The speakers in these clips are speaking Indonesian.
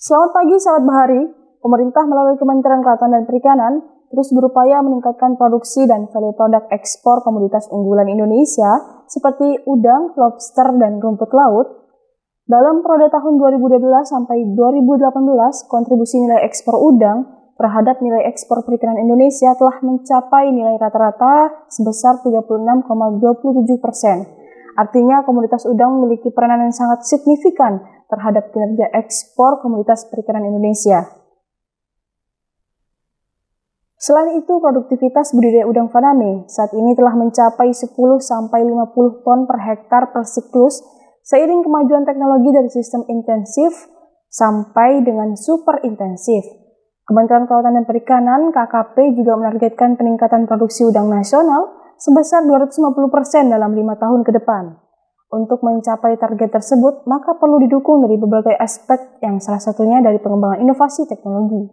Selamat pagi, sahabat bahari. Pemerintah melalui Kementerian Kelautan dan Perikanan terus berupaya meningkatkan produksi dan value produk ekspor komoditas unggulan Indonesia seperti udang, lobster, dan rumput laut. Dalam periode tahun 2012 sampai 2018, kontribusi nilai ekspor udang terhadap nilai ekspor perikanan Indonesia telah mencapai nilai rata-rata sebesar 36,27 persen. Artinya komoditas udang memiliki peranan yang sangat signifikan terhadap kinerja ekspor Komunitas Perikanan Indonesia. Selain itu, produktivitas budidaya udang faname saat ini telah mencapai 10-50 ton per hektar per siklus seiring kemajuan teknologi dari sistem intensif sampai dengan super intensif. Kementerian Kelautan dan Perikanan KKP juga menargetkan peningkatan produksi udang nasional sebesar 250% dalam 5 tahun ke depan. Untuk mencapai target tersebut, maka perlu didukung dari berbagai aspek yang salah satunya dari pengembangan inovasi teknologi.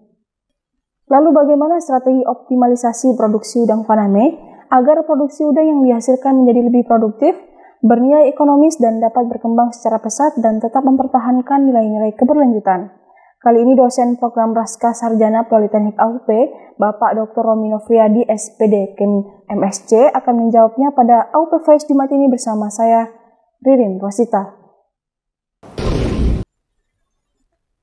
Lalu bagaimana strategi optimalisasi produksi udang faname agar produksi udang yang dihasilkan menjadi lebih produktif, bernilai ekonomis dan dapat berkembang secara pesat dan tetap mempertahankan nilai-nilai keberlanjutan. Kali ini dosen program Raska Sarjana Politeknik AUP, Bapak Dr. Romino Friadi, SPD, Kem MSC, akan menjawabnya pada AUP Voice Jumat ini bersama saya, Ririn Rosita.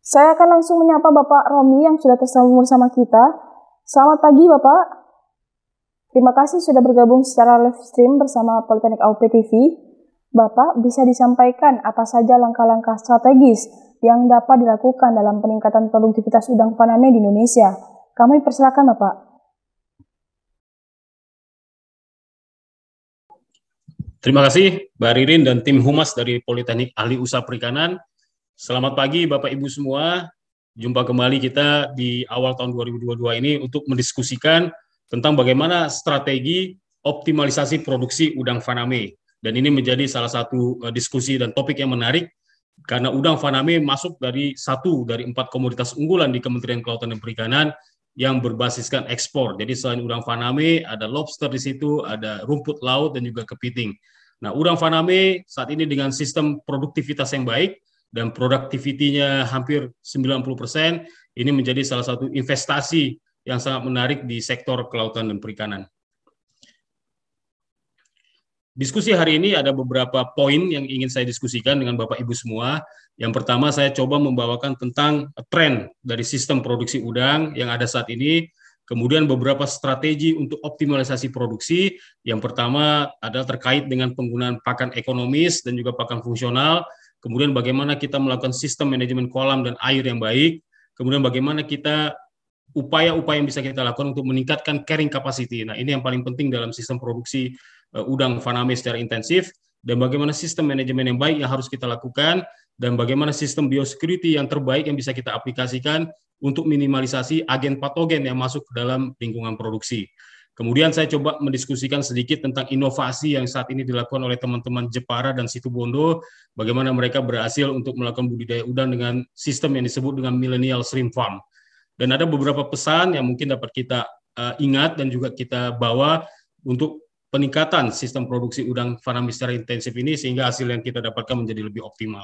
Saya akan langsung menyapa Bapak Romi yang sudah tersambung bersama kita. Selamat pagi Bapak. Terima kasih sudah bergabung secara live stream bersama Politeknik AUP TV. Bapak bisa disampaikan apa saja langkah-langkah strategis yang dapat dilakukan dalam peningkatan produktivitas udang paname di Indonesia. Kami persilakan Bapak. Terima kasih Mbak Ririn dan tim Humas dari Politeknik Ahli Usaha Perikanan. Selamat pagi Bapak Ibu semua. Jumpa kembali kita di awal tahun 2022 ini untuk mendiskusikan tentang bagaimana strategi optimalisasi produksi udang faname. Dan ini menjadi salah satu eh, diskusi dan topik yang menarik karena udang faname masuk dari satu dari empat komoditas unggulan di Kementerian Kelautan dan Perikanan yang berbasiskan ekspor. Jadi selain udang faname, ada lobster di situ, ada rumput laut dan juga kepiting. Nah, udang faname saat ini dengan sistem produktivitas yang baik dan produktivitinya hampir 90%, ini menjadi salah satu investasi yang sangat menarik di sektor kelautan dan perikanan. Diskusi hari ini ada beberapa poin yang ingin saya diskusikan dengan Bapak Ibu semua. Yang pertama saya coba membawakan tentang tren dari sistem produksi udang yang ada saat ini, kemudian beberapa strategi untuk optimalisasi produksi. Yang pertama adalah terkait dengan penggunaan pakan ekonomis dan juga pakan fungsional, kemudian bagaimana kita melakukan sistem manajemen kolam dan air yang baik, kemudian bagaimana kita upaya-upaya yang bisa kita lakukan untuk meningkatkan carrying capacity. Nah, ini yang paling penting dalam sistem produksi Eh, udang faname secara intensif dan bagaimana sistem manajemen yang baik yang harus kita lakukan dan bagaimana sistem biosecurity yang terbaik yang bisa kita aplikasikan untuk minimalisasi agen patogen yang masuk ke dalam lingkungan produksi. Kemudian saya coba mendiskusikan sedikit tentang inovasi yang saat ini dilakukan oleh teman-teman Jepara dan Situbondo bagaimana mereka berhasil untuk melakukan budidaya udang dengan sistem yang disebut dengan millennial shrimp farm. Dan ada beberapa pesan yang mungkin dapat kita eh, ingat dan juga kita bawa untuk peningkatan sistem produksi udang fanami secara intensif ini sehingga hasil yang kita dapatkan menjadi lebih optimal.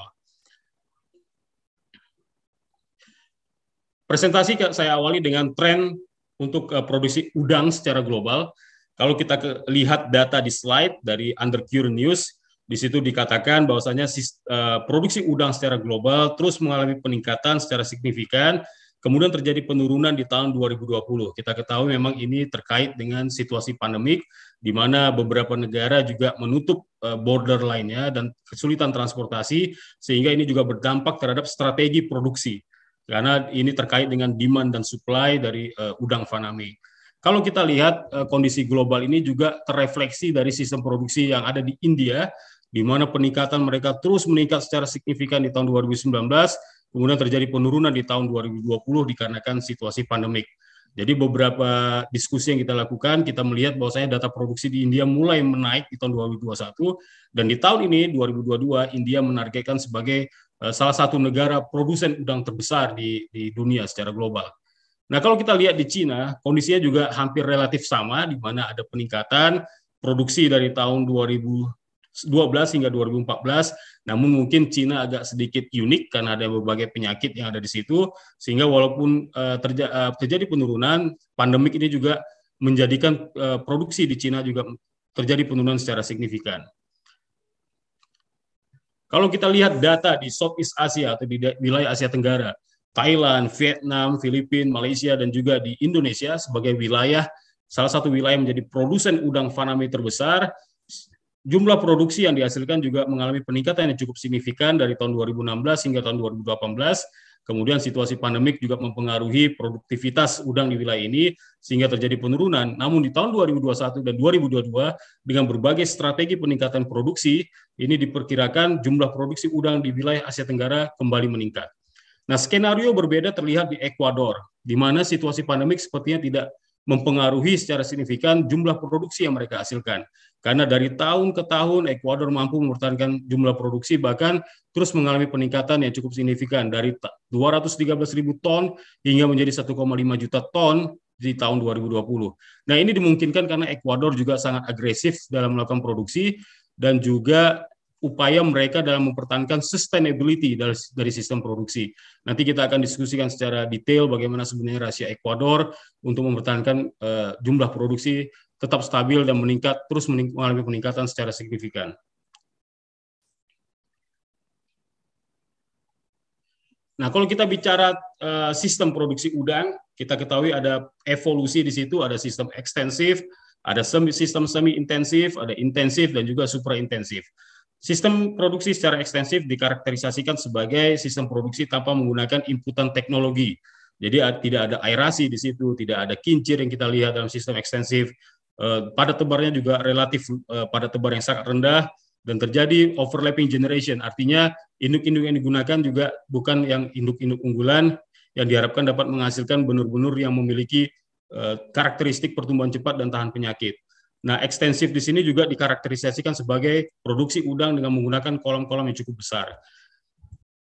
Presentasi saya awali dengan tren untuk eh, produksi udang secara global. Kalau kita lihat data di slide dari Undercure News, di situ dikatakan bahwasanya eh, produksi udang secara global terus mengalami peningkatan secara signifikan Kemudian terjadi penurunan di tahun 2020. Kita ketahui memang ini terkait dengan situasi pandemik, di mana beberapa negara juga menutup eh, border lainnya dan kesulitan transportasi, sehingga ini juga berdampak terhadap strategi produksi. Karena ini terkait dengan demand dan supply dari uh, udang faname. Kalau kita lihat uh, kondisi global ini juga terefleksi dari sistem produksi yang ada di India, di mana peningkatan mereka terus meningkat secara signifikan di tahun 2019 kemudian terjadi penurunan di tahun 2020 dikarenakan situasi pandemik. Jadi beberapa diskusi yang kita lakukan, kita melihat bahwa saya data produksi di India mulai menaik di tahun 2021 dan di tahun ini 2022 India menargetkan sebagai eh, salah satu negara produsen udang terbesar di, di dunia secara global. Nah kalau kita lihat di Cina, kondisinya juga hampir relatif sama, di mana ada peningkatan produksi dari tahun 2000 2012 hingga 2014. Namun mungkin Cina agak sedikit unik karena ada berbagai penyakit yang ada di situ sehingga walaupun eh, eh, terjadi penurunan pandemik ini juga menjadikan eh, produksi di Cina juga terjadi penurunan secara signifikan. Kalau kita lihat data di Southeast Asia atau di wilayah Asia Tenggara, Thailand, Vietnam, Filipina, Malaysia dan juga di Indonesia sebagai wilayah salah satu wilayah menjadi produsen udang faname terbesar jumlah produksi yang dihasilkan juga mengalami peningkatan yang cukup signifikan dari tahun 2016 hingga tahun 2018. Kemudian situasi pandemik juga mempengaruhi produktivitas udang di wilayah ini sehingga terjadi penurunan. Namun di tahun 2021 dan 2022 dengan berbagai strategi peningkatan produksi, ini diperkirakan jumlah produksi udang di wilayah Asia Tenggara kembali meningkat. Nah, skenario berbeda terlihat di Ekuador, di mana situasi pandemik sepertinya tidak mempengaruhi secara signifikan jumlah produksi yang mereka hasilkan. Karena dari tahun ke tahun Ekuador mampu mempertahankan jumlah produksi bahkan terus mengalami peningkatan yang cukup signifikan dari 213 ribu ton hingga menjadi 1,5 juta ton di tahun 2020. Nah ini dimungkinkan karena Ekuador juga sangat agresif dalam melakukan produksi dan juga upaya mereka dalam mempertahankan sustainability dari, sistem produksi. Nanti kita akan diskusikan secara detail bagaimana sebenarnya rahasia Ekuador untuk mempertahankan uh, jumlah produksi tetap stabil dan meningkat terus mengalami peningkatan secara signifikan. Nah, kalau kita bicara uh, sistem produksi udang, kita ketahui ada evolusi di situ, ada sistem ekstensif, ada semi, sistem semi intensif, ada intensif dan juga super intensif. Sistem produksi secara ekstensif dikarakterisasikan sebagai sistem produksi tanpa menggunakan inputan teknologi. Jadi tidak ada aerasi di situ, tidak ada kincir yang kita lihat dalam sistem ekstensif, Eh, pada tebarnya juga relatif eh, pada tebar yang sangat rendah dan terjadi overlapping generation. Artinya induk-induk yang digunakan juga bukan yang induk-induk unggulan yang diharapkan dapat menghasilkan benur-benur yang memiliki eh, karakteristik pertumbuhan cepat dan tahan penyakit. Nah, ekstensif di sini juga dikarakterisasikan sebagai produksi udang dengan menggunakan kolam-kolam yang cukup besar.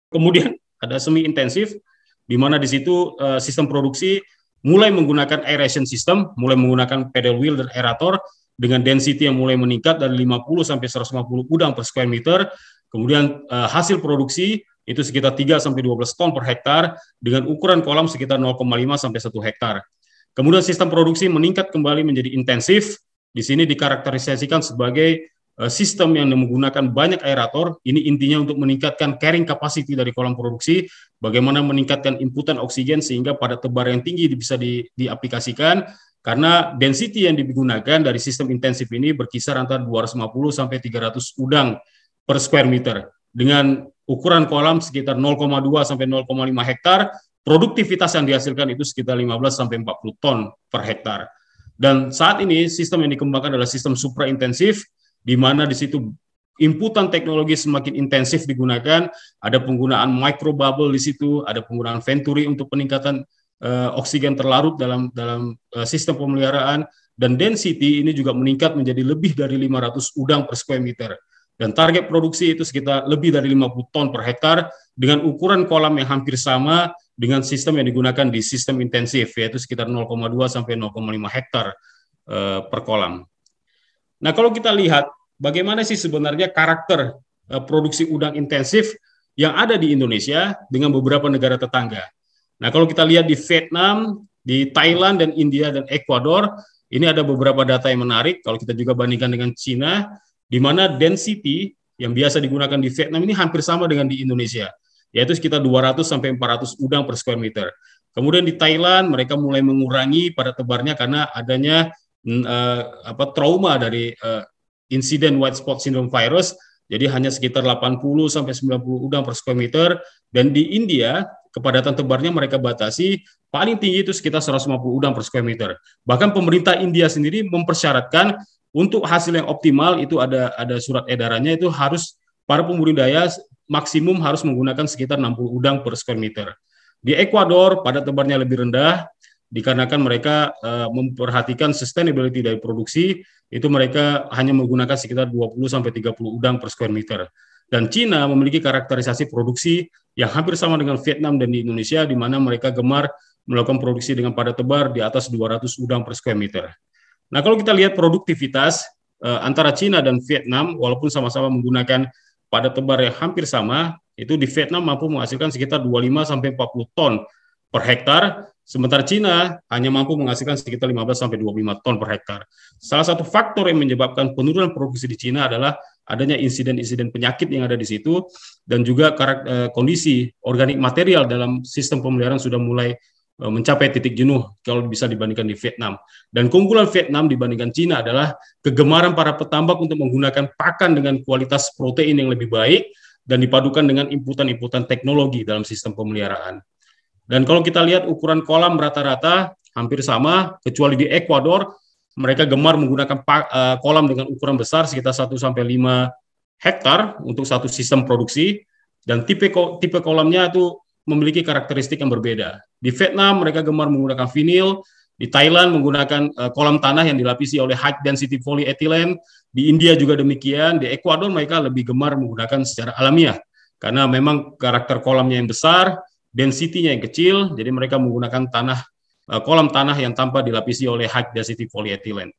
Kemudian ada semi intensif, di mana di situ sistem produksi mulai menggunakan aeration system, mulai menggunakan pedal wheel dan aerator dengan density yang mulai meningkat dari 50 sampai 150 udang per square meter. Kemudian uh, hasil produksi itu sekitar 3 sampai 12 ton per hektar dengan ukuran kolam sekitar 0,5 sampai 1 hektar. Kemudian sistem produksi meningkat kembali menjadi intensif. Di sini dikarakterisasikan sebagai Eh, sistem yang menggunakan banyak aerator. Ini intinya untuk meningkatkan carrying capacity dari kolam produksi, bagaimana meningkatkan inputan oksigen sehingga pada tebar yang tinggi bisa di, diaplikasikan. Karena density yang digunakan dari sistem intensif ini berkisar antara 250 sampai 300 udang per square meter. Dengan ukuran kolam sekitar 0,2 sampai 0,5 hektar, produktivitas yang dihasilkan itu sekitar 15 sampai 40 ton per hektar. Dan saat ini sistem yang dikembangkan adalah sistem supra intensif di mana di situ inputan teknologi semakin intensif digunakan, ada penggunaan micro bubble di situ, ada penggunaan venturi untuk peningkatan uh, oksigen terlarut dalam dalam uh, sistem pemeliharaan dan density ini juga meningkat menjadi lebih dari 500 udang per square meter. Dan target produksi itu sekitar lebih dari 50 ton per hektar dengan ukuran kolam yang hampir sama dengan sistem yang digunakan di sistem intensif yaitu sekitar 0,2 sampai 0,5 hektar uh, per kolam. Nah, kalau kita lihat bagaimana sih sebenarnya karakter eh, produksi udang intensif yang ada di Indonesia dengan beberapa negara tetangga. Nah, kalau kita lihat di Vietnam, di Thailand dan India dan Ekuador, ini ada beberapa data yang menarik kalau kita juga bandingkan dengan Cina di mana density yang biasa digunakan di Vietnam ini hampir sama dengan di Indonesia, yaitu sekitar 200 sampai 400 udang per square meter. Kemudian di Thailand mereka mulai mengurangi pada tebarnya karena adanya uh, apa trauma dari uh, insiden white spot syndrome virus. Jadi hanya sekitar 80 sampai 90 udang per square meter dan di India kepadatan tebarnya mereka batasi paling tinggi itu sekitar 150 udang per square meter. Bahkan pemerintah India sendiri mempersyaratkan untuk hasil yang optimal itu ada ada surat edarannya itu harus para pembudidaya maksimum harus menggunakan sekitar 60 udang per square meter. Di Ekuador pada tebarnya lebih rendah dikarenakan mereka uh, memperhatikan sustainability dari produksi itu mereka hanya menggunakan sekitar 20 sampai 30 udang per square meter. Dan Cina memiliki karakterisasi produksi yang hampir sama dengan Vietnam dan di Indonesia di mana mereka gemar melakukan produksi dengan padat tebar di atas 200 udang per square meter. Nah, kalau kita lihat produktivitas uh, antara Cina dan Vietnam walaupun sama-sama menggunakan padat tebar yang hampir sama, itu di Vietnam mampu menghasilkan sekitar 25 sampai 40 ton per hektar Sementara Cina hanya mampu menghasilkan sekitar 15 sampai 25 ton per hektar. Salah satu faktor yang menyebabkan penurunan produksi di Cina adalah adanya insiden-insiden penyakit yang ada di situ dan juga eh, kondisi organik material dalam sistem pemeliharaan sudah mulai eh, mencapai titik jenuh kalau bisa dibandingkan di Vietnam. Dan keunggulan Vietnam dibandingkan Cina adalah kegemaran para petambak untuk menggunakan pakan dengan kualitas protein yang lebih baik dan dipadukan dengan inputan-inputan teknologi dalam sistem pemeliharaan. Dan kalau kita lihat ukuran kolam rata-rata hampir sama, kecuali di Ekuador, mereka gemar menggunakan eh, kolam dengan ukuran besar sekitar 1 sampai 5 hektar untuk satu sistem produksi dan tipe tipe kolamnya itu memiliki karakteristik yang berbeda. Di Vietnam mereka gemar menggunakan vinil, di Thailand menggunakan eh, kolam tanah yang dilapisi oleh high density polyethylene, di India juga demikian, di Ekuador mereka lebih gemar menggunakan secara alamiah karena memang karakter kolamnya yang besar, density-nya yang kecil, jadi mereka menggunakan tanah eh, kolam tanah yang tanpa dilapisi oleh high density polyethylene.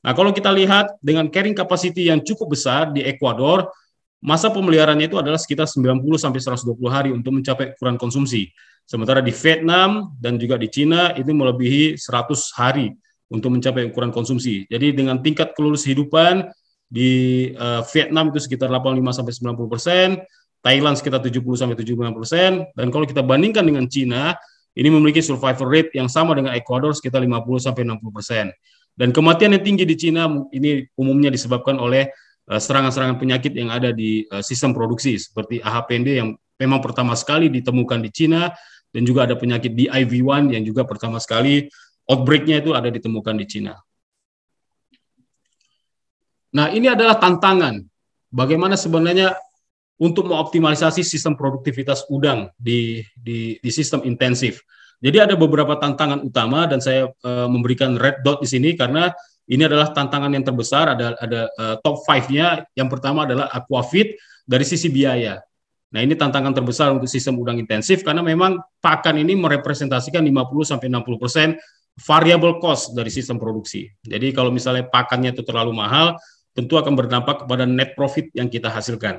Nah, kalau kita lihat dengan carrying capacity yang cukup besar di Ekuador, masa pemeliharaannya itu adalah sekitar 90 sampai 120 hari untuk mencapai ukuran konsumsi. Sementara di Vietnam dan juga di Cina itu melebihi 100 hari untuk mencapai ukuran konsumsi. Jadi dengan tingkat kelulus hidupan di uh, Vietnam itu sekitar 85 sampai 90 persen, Thailand sekitar 70 sampai 75 persen. Dan kalau kita bandingkan dengan Cina, ini memiliki survival rate yang sama dengan Ecuador sekitar 50 sampai 60 persen. Dan kematian yang tinggi di Cina ini umumnya disebabkan oleh eh, serangan-serangan uh, penyakit yang ada di uh, sistem produksi seperti AHPND yang memang pertama sekali ditemukan di Cina dan juga ada penyakit DIV1 yang juga pertama sekali outbreaknya itu ada ditemukan di Cina. Nah, ini adalah tantangan bagaimana sebenarnya untuk mengoptimalisasi sistem produktivitas udang di, di, di sistem intensif. Jadi ada beberapa tantangan utama dan saya uh, memberikan red dot di sini karena ini adalah tantangan yang terbesar ada ada uh, top five nya Yang pertama adalah aquafit dari sisi biaya. Nah, ini tantangan terbesar untuk sistem udang intensif karena memang pakan ini merepresentasikan 50 sampai 60% variable cost dari sistem produksi. Jadi kalau misalnya pakannya itu terlalu mahal, tentu akan berdampak kepada net profit yang kita hasilkan.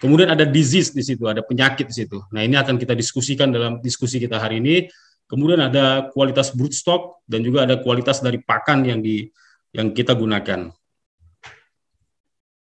Kemudian ada disease di situ, ada penyakit di situ. Nah, ini akan kita diskusikan dalam diskusi kita hari ini. Kemudian ada kualitas broodstock dan juga ada kualitas dari pakan yang di yang kita gunakan.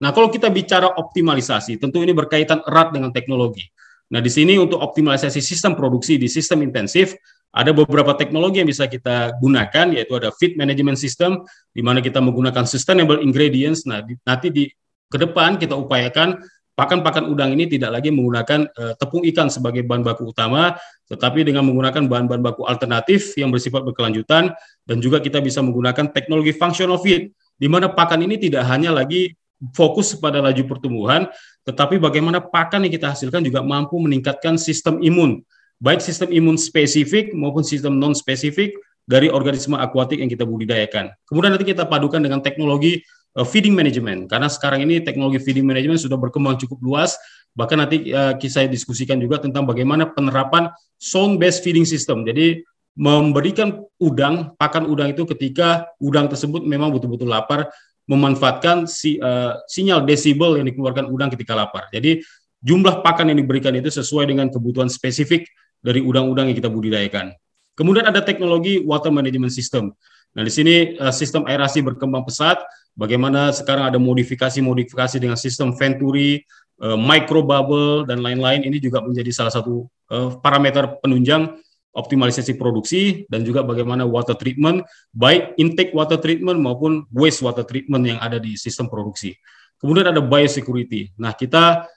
Nah, kalau kita bicara optimalisasi, tentu ini berkaitan erat dengan teknologi. Nah, di sini untuk optimalisasi sistem produksi di sistem intensif, ada beberapa teknologi yang bisa kita gunakan, yaitu ada feed management system, di mana kita menggunakan sustainable ingredients. Nah, di, nanti di ke depan kita upayakan pakan-pakan udang ini tidak lagi menggunakan uh, tepung ikan sebagai bahan baku utama, tetapi dengan menggunakan bahan-bahan baku alternatif yang bersifat berkelanjutan dan juga kita bisa menggunakan teknologi functional feed di mana pakan ini tidak hanya lagi fokus pada laju pertumbuhan, tetapi bagaimana pakan yang kita hasilkan juga mampu meningkatkan sistem imun, baik sistem imun spesifik maupun sistem non spesifik dari organisme akuatik yang kita budidayakan. Kemudian nanti kita padukan dengan teknologi Eh, feeding management karena sekarang ini teknologi feeding management sudah berkembang cukup luas bahkan nanti uh, eh, saya diskusikan juga tentang bagaimana penerapan zone based feeding system jadi memberikan udang pakan udang itu ketika udang tersebut memang betul-betul lapar memanfaatkan si, uh, sinyal desibel yang dikeluarkan udang ketika lapar jadi jumlah pakan yang diberikan itu sesuai dengan kebutuhan spesifik dari udang-udang yang kita budidayakan Kemudian ada teknologi water management system. Nah, di sini uh, sistem aerasi berkembang pesat Bagaimana sekarang ada modifikasi-modifikasi dengan sistem Venturi, uh, eh, micro bubble dan lain-lain ini juga menjadi salah satu uh, parameter penunjang optimalisasi produksi dan juga bagaimana water treatment baik intake water treatment maupun waste water treatment yang ada di sistem produksi. Kemudian ada biosecurity. Nah, kita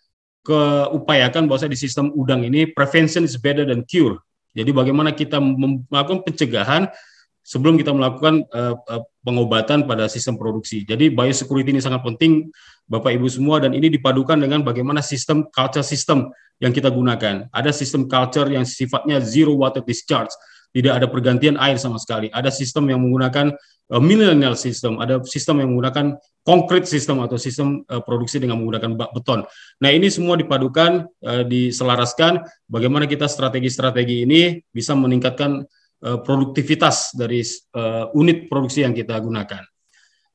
keupayakan bahwa di sistem udang ini prevention is better than cure. Jadi bagaimana kita melakukan pencegahan sebelum kita melakukan uh, pengobatan pada sistem produksi. Jadi biosecurity ini sangat penting Bapak Ibu semua dan ini dipadukan dengan bagaimana sistem culture system yang kita gunakan. Ada sistem culture yang sifatnya zero water discharge, tidak ada pergantian air sama sekali. Ada sistem yang menggunakan uh, millennial system, ada sistem yang menggunakan concrete system atau sistem uh, produksi dengan menggunakan beton. Nah, ini semua dipadukan uh, diselaraskan bagaimana kita strategi-strategi ini bisa meningkatkan Eh, produktivitas dari uh, unit produksi yang kita gunakan.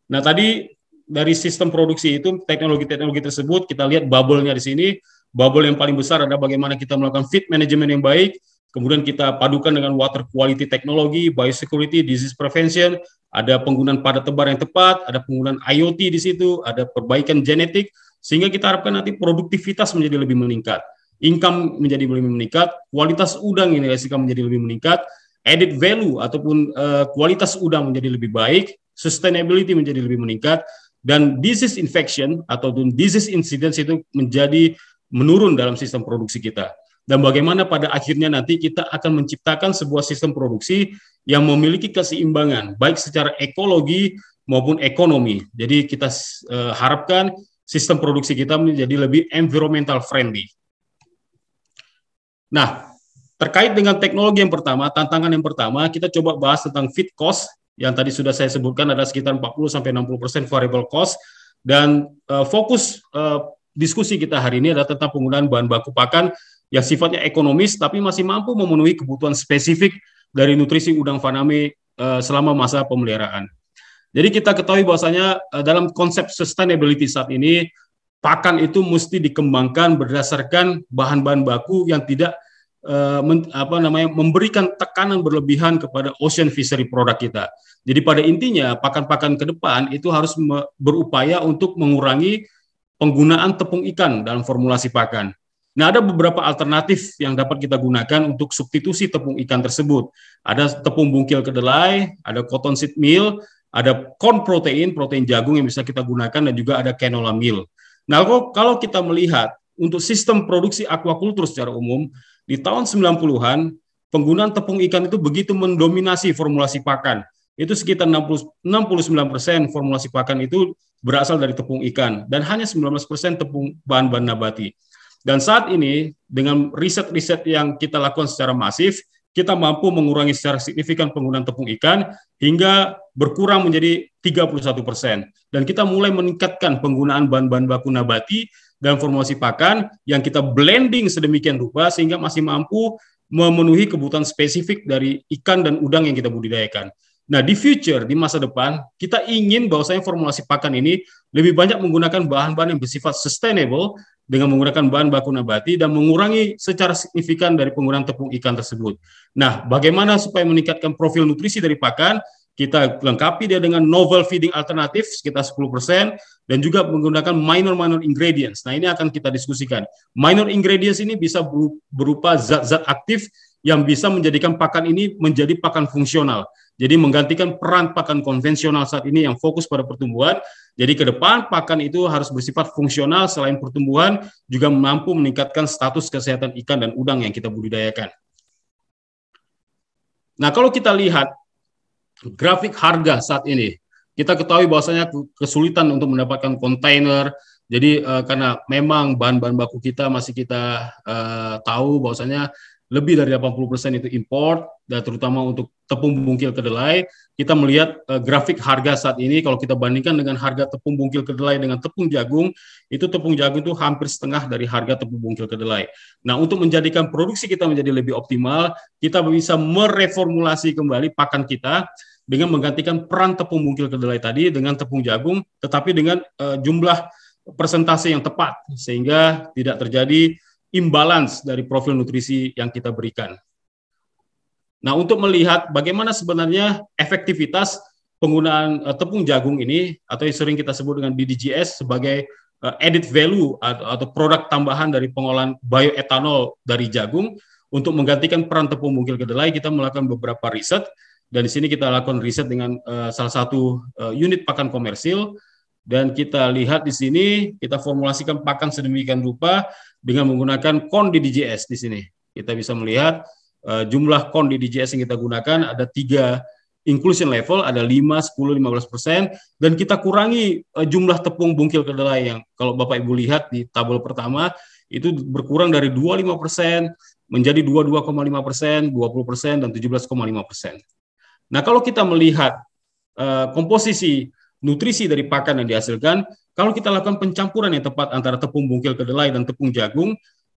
Nah, tadi dari sistem produksi itu teknologi-teknologi tersebut kita lihat bubble-nya di sini. Bubble yang paling besar adalah bagaimana kita melakukan fit management yang baik, kemudian kita padukan dengan water quality technology, biosecurity, disease prevention, ada penggunaan padat tebar yang tepat, ada penggunaan IoT di situ, ada perbaikan genetik sehingga kita harapkan nanti produktivitas menjadi lebih meningkat, income menjadi lebih meningkat, kualitas udang yang dihasilkan menjadi lebih meningkat, added value ataupun uh, kualitas udang menjadi lebih baik, sustainability menjadi lebih meningkat, dan disease infection ataupun disease incidence itu menjadi menurun dalam sistem produksi kita. Dan bagaimana pada akhirnya nanti kita akan menciptakan sebuah sistem produksi yang memiliki keseimbangan, baik secara ekologi maupun ekonomi. Jadi kita uh, harapkan sistem produksi kita menjadi lebih environmental friendly. Nah, Terkait dengan teknologi yang pertama, tantangan yang pertama, kita coba bahas tentang fit cost yang tadi sudah saya sebutkan ada sekitar 40 sampai 60% variable cost dan uh, fokus uh, diskusi kita hari ini adalah tentang penggunaan bahan baku pakan yang sifatnya ekonomis tapi masih mampu memenuhi kebutuhan spesifik dari nutrisi udang faname uh, selama masa pemeliharaan. Jadi kita ketahui bahwasanya uh, dalam konsep sustainability saat ini pakan itu mesti dikembangkan berdasarkan bahan-bahan baku yang tidak Eh, men, apa namanya memberikan tekanan berlebihan kepada ocean fishery produk kita. Jadi pada intinya pakan-pakan ke depan itu harus berupaya untuk mengurangi penggunaan tepung ikan dalam formulasi pakan. Nah, ada beberapa alternatif yang dapat kita gunakan untuk substitusi tepung ikan tersebut. Ada tepung bungkil kedelai, ada cotton seed meal, ada corn protein, protein jagung yang bisa kita gunakan, dan juga ada canola meal. Nah, kalau kita melihat untuk sistem produksi aquaculture secara umum, di tahun 90-an, penggunaan tepung ikan itu begitu mendominasi formulasi pakan. Itu sekitar 60, 69% formulasi pakan itu berasal dari tepung ikan dan hanya 19% tepung bahan-bahan nabati. Dan saat ini dengan riset-riset yang kita lakukan secara masif, kita mampu mengurangi secara signifikan penggunaan tepung ikan hingga berkurang menjadi 31 persen. Dan kita mulai meningkatkan penggunaan bahan-bahan baku nabati dan formulasi pakan yang kita blending sedemikian rupa sehingga masih mampu memenuhi kebutuhan spesifik dari ikan dan udang yang kita budidayakan. Nah, di future, di masa depan, kita ingin bahwasanya formulasi pakan ini lebih banyak menggunakan bahan-bahan yang bersifat sustainable dengan menggunakan bahan baku nabati dan mengurangi secara signifikan dari penggunaan tepung ikan tersebut. Nah, bagaimana supaya meningkatkan profil nutrisi dari pakan? kita lengkapi dia dengan novel feeding alternatif sekitar 10% dan juga menggunakan minor-minor ingredients. Nah, ini akan kita diskusikan. Minor ingredients ini bisa berupa zat-zat aktif yang bisa menjadikan pakan ini menjadi pakan fungsional. Jadi menggantikan peran pakan konvensional saat ini yang fokus pada pertumbuhan. Jadi ke depan pakan itu harus bersifat fungsional selain pertumbuhan juga mampu meningkatkan status kesehatan ikan dan udang yang kita budidayakan. Nah, kalau kita lihat grafik harga saat ini. Kita ketahui bahwasanya kesulitan untuk mendapatkan kontainer. Jadi uh, karena memang bahan-bahan baku kita masih kita uh, tahu bahwasanya lebih dari 80% itu import dan terutama untuk tepung bungkil kedelai, kita melihat uh, grafik harga saat ini kalau kita bandingkan dengan harga tepung bungkil kedelai dengan tepung jagung, itu tepung jagung itu hampir setengah dari harga tepung bungkil kedelai. Nah, untuk menjadikan produksi kita menjadi lebih optimal, kita bisa mereformulasi kembali pakan kita dengan menggantikan peran tepung bungkil kedelai tadi dengan tepung jagung tetapi dengan uh, jumlah persentase yang tepat sehingga tidak terjadi imbalance dari profil nutrisi yang kita berikan. Nah, untuk melihat bagaimana sebenarnya efektivitas penggunaan uh, tepung jagung ini atau yang sering kita sebut dengan BDGS sebagai uh, added value atau, atau produk tambahan dari pengolahan bioetanol dari jagung untuk menggantikan peran tepung mungil kedelai kita melakukan beberapa riset dan di sini kita lakukan riset dengan uh, salah satu uh, unit pakan komersil dan kita lihat di sini kita formulasikan pakan sedemikian rupa dengan menggunakan kon DDGS di sini. Kita bisa melihat Eh, jumlah kon di DJS yang kita gunakan ada tiga inclusion level ada 5, 10, 15 persen dan kita kurangi eh, jumlah tepung bungkil kedelai yang kalau Bapak Ibu lihat di tabel pertama itu berkurang dari 25 persen menjadi 22,5 persen, 20 persen dan 17,5 persen. Nah kalau kita melihat uh, komposisi nutrisi dari pakan yang dihasilkan, kalau kita lakukan pencampuran yang tepat antara tepung bungkil kedelai dan tepung jagung,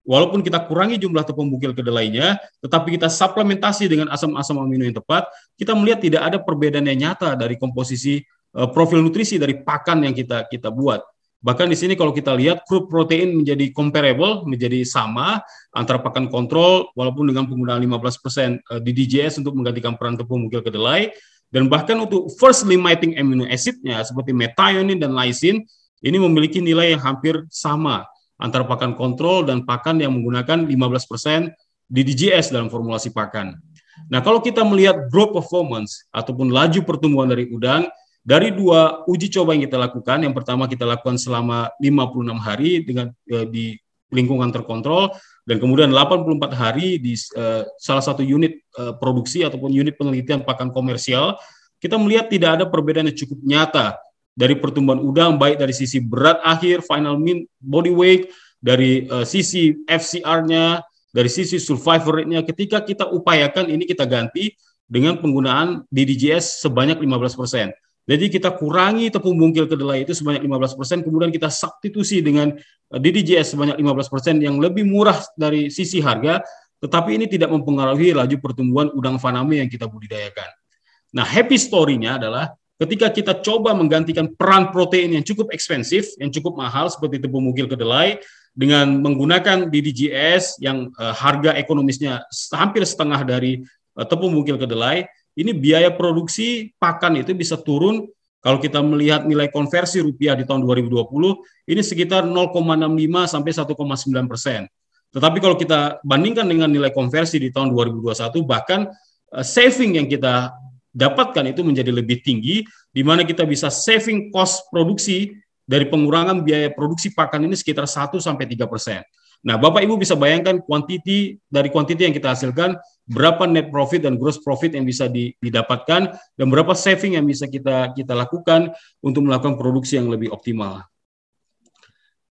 Walaupun kita kurangi jumlah tepung bungkil kedelainya, tetapi kita suplementasi dengan asam-asam amino yang tepat, kita melihat tidak ada perbedaan yang nyata dari komposisi uh, profil nutrisi dari pakan yang kita kita buat. Bahkan di sini kalau kita lihat crude protein menjadi comparable, menjadi sama antara pakan kontrol walaupun dengan penggunaan 15% eh, di DJS untuk menggantikan peran tepung bungkil kedelai dan bahkan untuk first limiting amino acid-nya seperti methionine dan lysine ini memiliki nilai yang hampir sama antara pakan kontrol dan pakan yang menggunakan 15% di DGS dalam formulasi pakan. Nah, kalau kita melihat growth performance ataupun laju pertumbuhan dari udang, dari dua uji coba yang kita lakukan, yang pertama kita lakukan selama 56 hari dengan eh, di lingkungan terkontrol dan kemudian 84 hari di eh, salah satu unit eh, produksi ataupun unit penelitian pakan komersial, kita melihat tidak ada perbedaan yang cukup nyata dari pertumbuhan udang baik dari sisi berat akhir final min body weight dari uh, sisi FCR-nya dari sisi survivor rate-nya ketika kita upayakan ini kita ganti dengan penggunaan DDGS sebanyak 15%. Jadi kita kurangi tepung bungkil kedelai itu sebanyak 15%, kemudian kita substitusi dengan eh, DDGS sebanyak 15% yang lebih murah dari sisi harga, tetapi ini tidak mempengaruhi laju pertumbuhan udang faname yang kita budidayakan. Nah, happy story-nya adalah Ketika kita coba menggantikan peran protein yang cukup ekspensif, yang cukup mahal seperti tepung mugil kedelai dengan menggunakan DDGS yang uh, harga ekonomisnya hampir setengah dari uh, tebu mugil kedelai, ini biaya produksi pakan itu bisa turun kalau kita melihat nilai konversi rupiah di tahun 2020 ini sekitar 0,65 sampai 1,9 persen. Tetapi kalau kita bandingkan dengan nilai konversi di tahun 2021 bahkan eh, saving yang kita dapatkan itu menjadi lebih tinggi, di mana kita bisa saving cost produksi dari pengurangan biaya produksi pakan ini sekitar 1 sampai 3 persen. Nah, Bapak Ibu bisa bayangkan kuantiti dari kuantiti yang kita hasilkan, berapa net profit dan gross profit yang bisa didapatkan dan berapa saving yang bisa kita kita lakukan untuk melakukan produksi yang lebih optimal.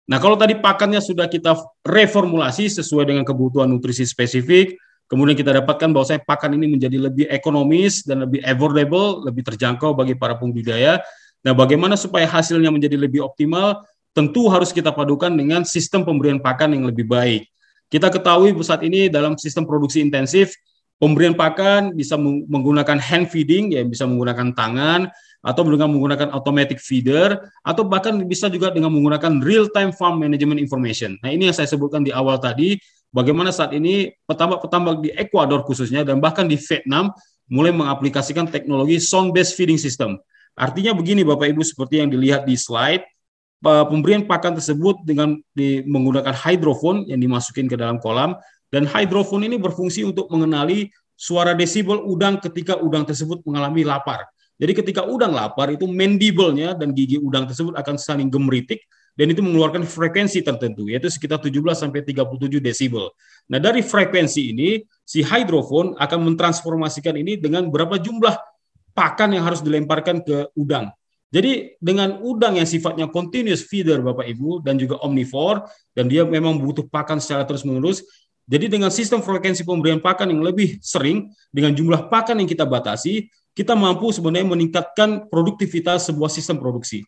Nah, kalau tadi pakannya sudah kita reformulasi sesuai dengan kebutuhan nutrisi spesifik, Kemudian kita dapatkan bahwa saya pakan ini menjadi lebih ekonomis dan lebih affordable, lebih terjangkau bagi para pembudidaya. Nah, bagaimana supaya hasilnya menjadi lebih optimal? Tentu harus kita padukan dengan sistem pemberian pakan yang lebih baik. Kita ketahui saat ini dalam sistem produksi intensif, pemberian pakan bisa menggunakan hand feeding, ya bisa menggunakan tangan, atau dengan menggunakan automatic feeder, atau bahkan bisa juga dengan menggunakan real-time farm management information. Nah, ini yang saya sebutkan di awal tadi, Bagaimana saat ini petambak-petambak di Ekuador khususnya dan bahkan di Vietnam mulai mengaplikasikan teknologi sound-based feeding system. Artinya begini Bapak Ibu seperti yang dilihat di slide, pemberian pakan tersebut dengan di, menggunakan hidrofon yang dimasukin ke dalam kolam dan hidrofon ini berfungsi untuk mengenali suara desibel udang ketika udang tersebut mengalami lapar. Jadi ketika udang lapar itu mandible-nya dan gigi udang tersebut akan saling gemeritik dan itu mengeluarkan frekuensi tertentu yaitu sekitar 17 sampai 37 desibel. Nah, dari frekuensi ini si hidrofon akan mentransformasikan ini dengan berapa jumlah pakan yang harus dilemparkan ke udang. Jadi dengan udang yang sifatnya continuous feeder Bapak Ibu dan juga omnivore dan dia memang butuh pakan secara terus-menerus. Jadi dengan sistem frekuensi pemberian pakan yang lebih sering dengan jumlah pakan yang kita batasi, kita mampu sebenarnya meningkatkan produktivitas sebuah sistem produksi.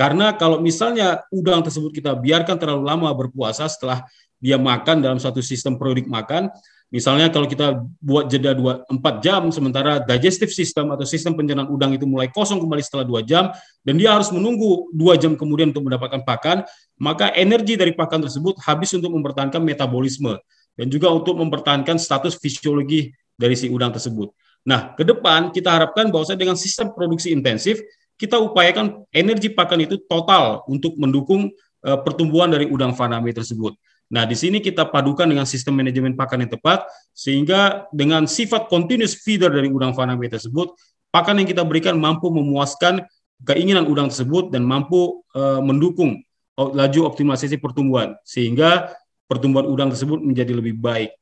Karena kalau misalnya udang tersebut kita biarkan terlalu lama berpuasa setelah dia makan dalam satu sistem periodik makan, misalnya kalau kita buat jeda 2, 4 jam, sementara digestive system atau sistem pencernaan udang itu mulai kosong kembali setelah 2 jam, dan dia harus menunggu 2 jam kemudian untuk mendapatkan pakan, maka energi dari pakan tersebut habis untuk mempertahankan metabolisme dan juga untuk mempertahankan status fisiologi dari si udang tersebut. Nah, ke depan kita harapkan bahwa dengan sistem produksi intensif, kita upayakan energi pakan itu total untuk mendukung uh, pertumbuhan dari udang faname tersebut. Nah, di sini kita padukan dengan sistem manajemen pakan yang tepat, sehingga dengan sifat continuous feeder dari udang faname tersebut, pakan yang kita berikan mampu memuaskan keinginan udang tersebut dan mampu uh, mendukung laju optimalisasi pertumbuhan, sehingga pertumbuhan udang tersebut menjadi lebih baik.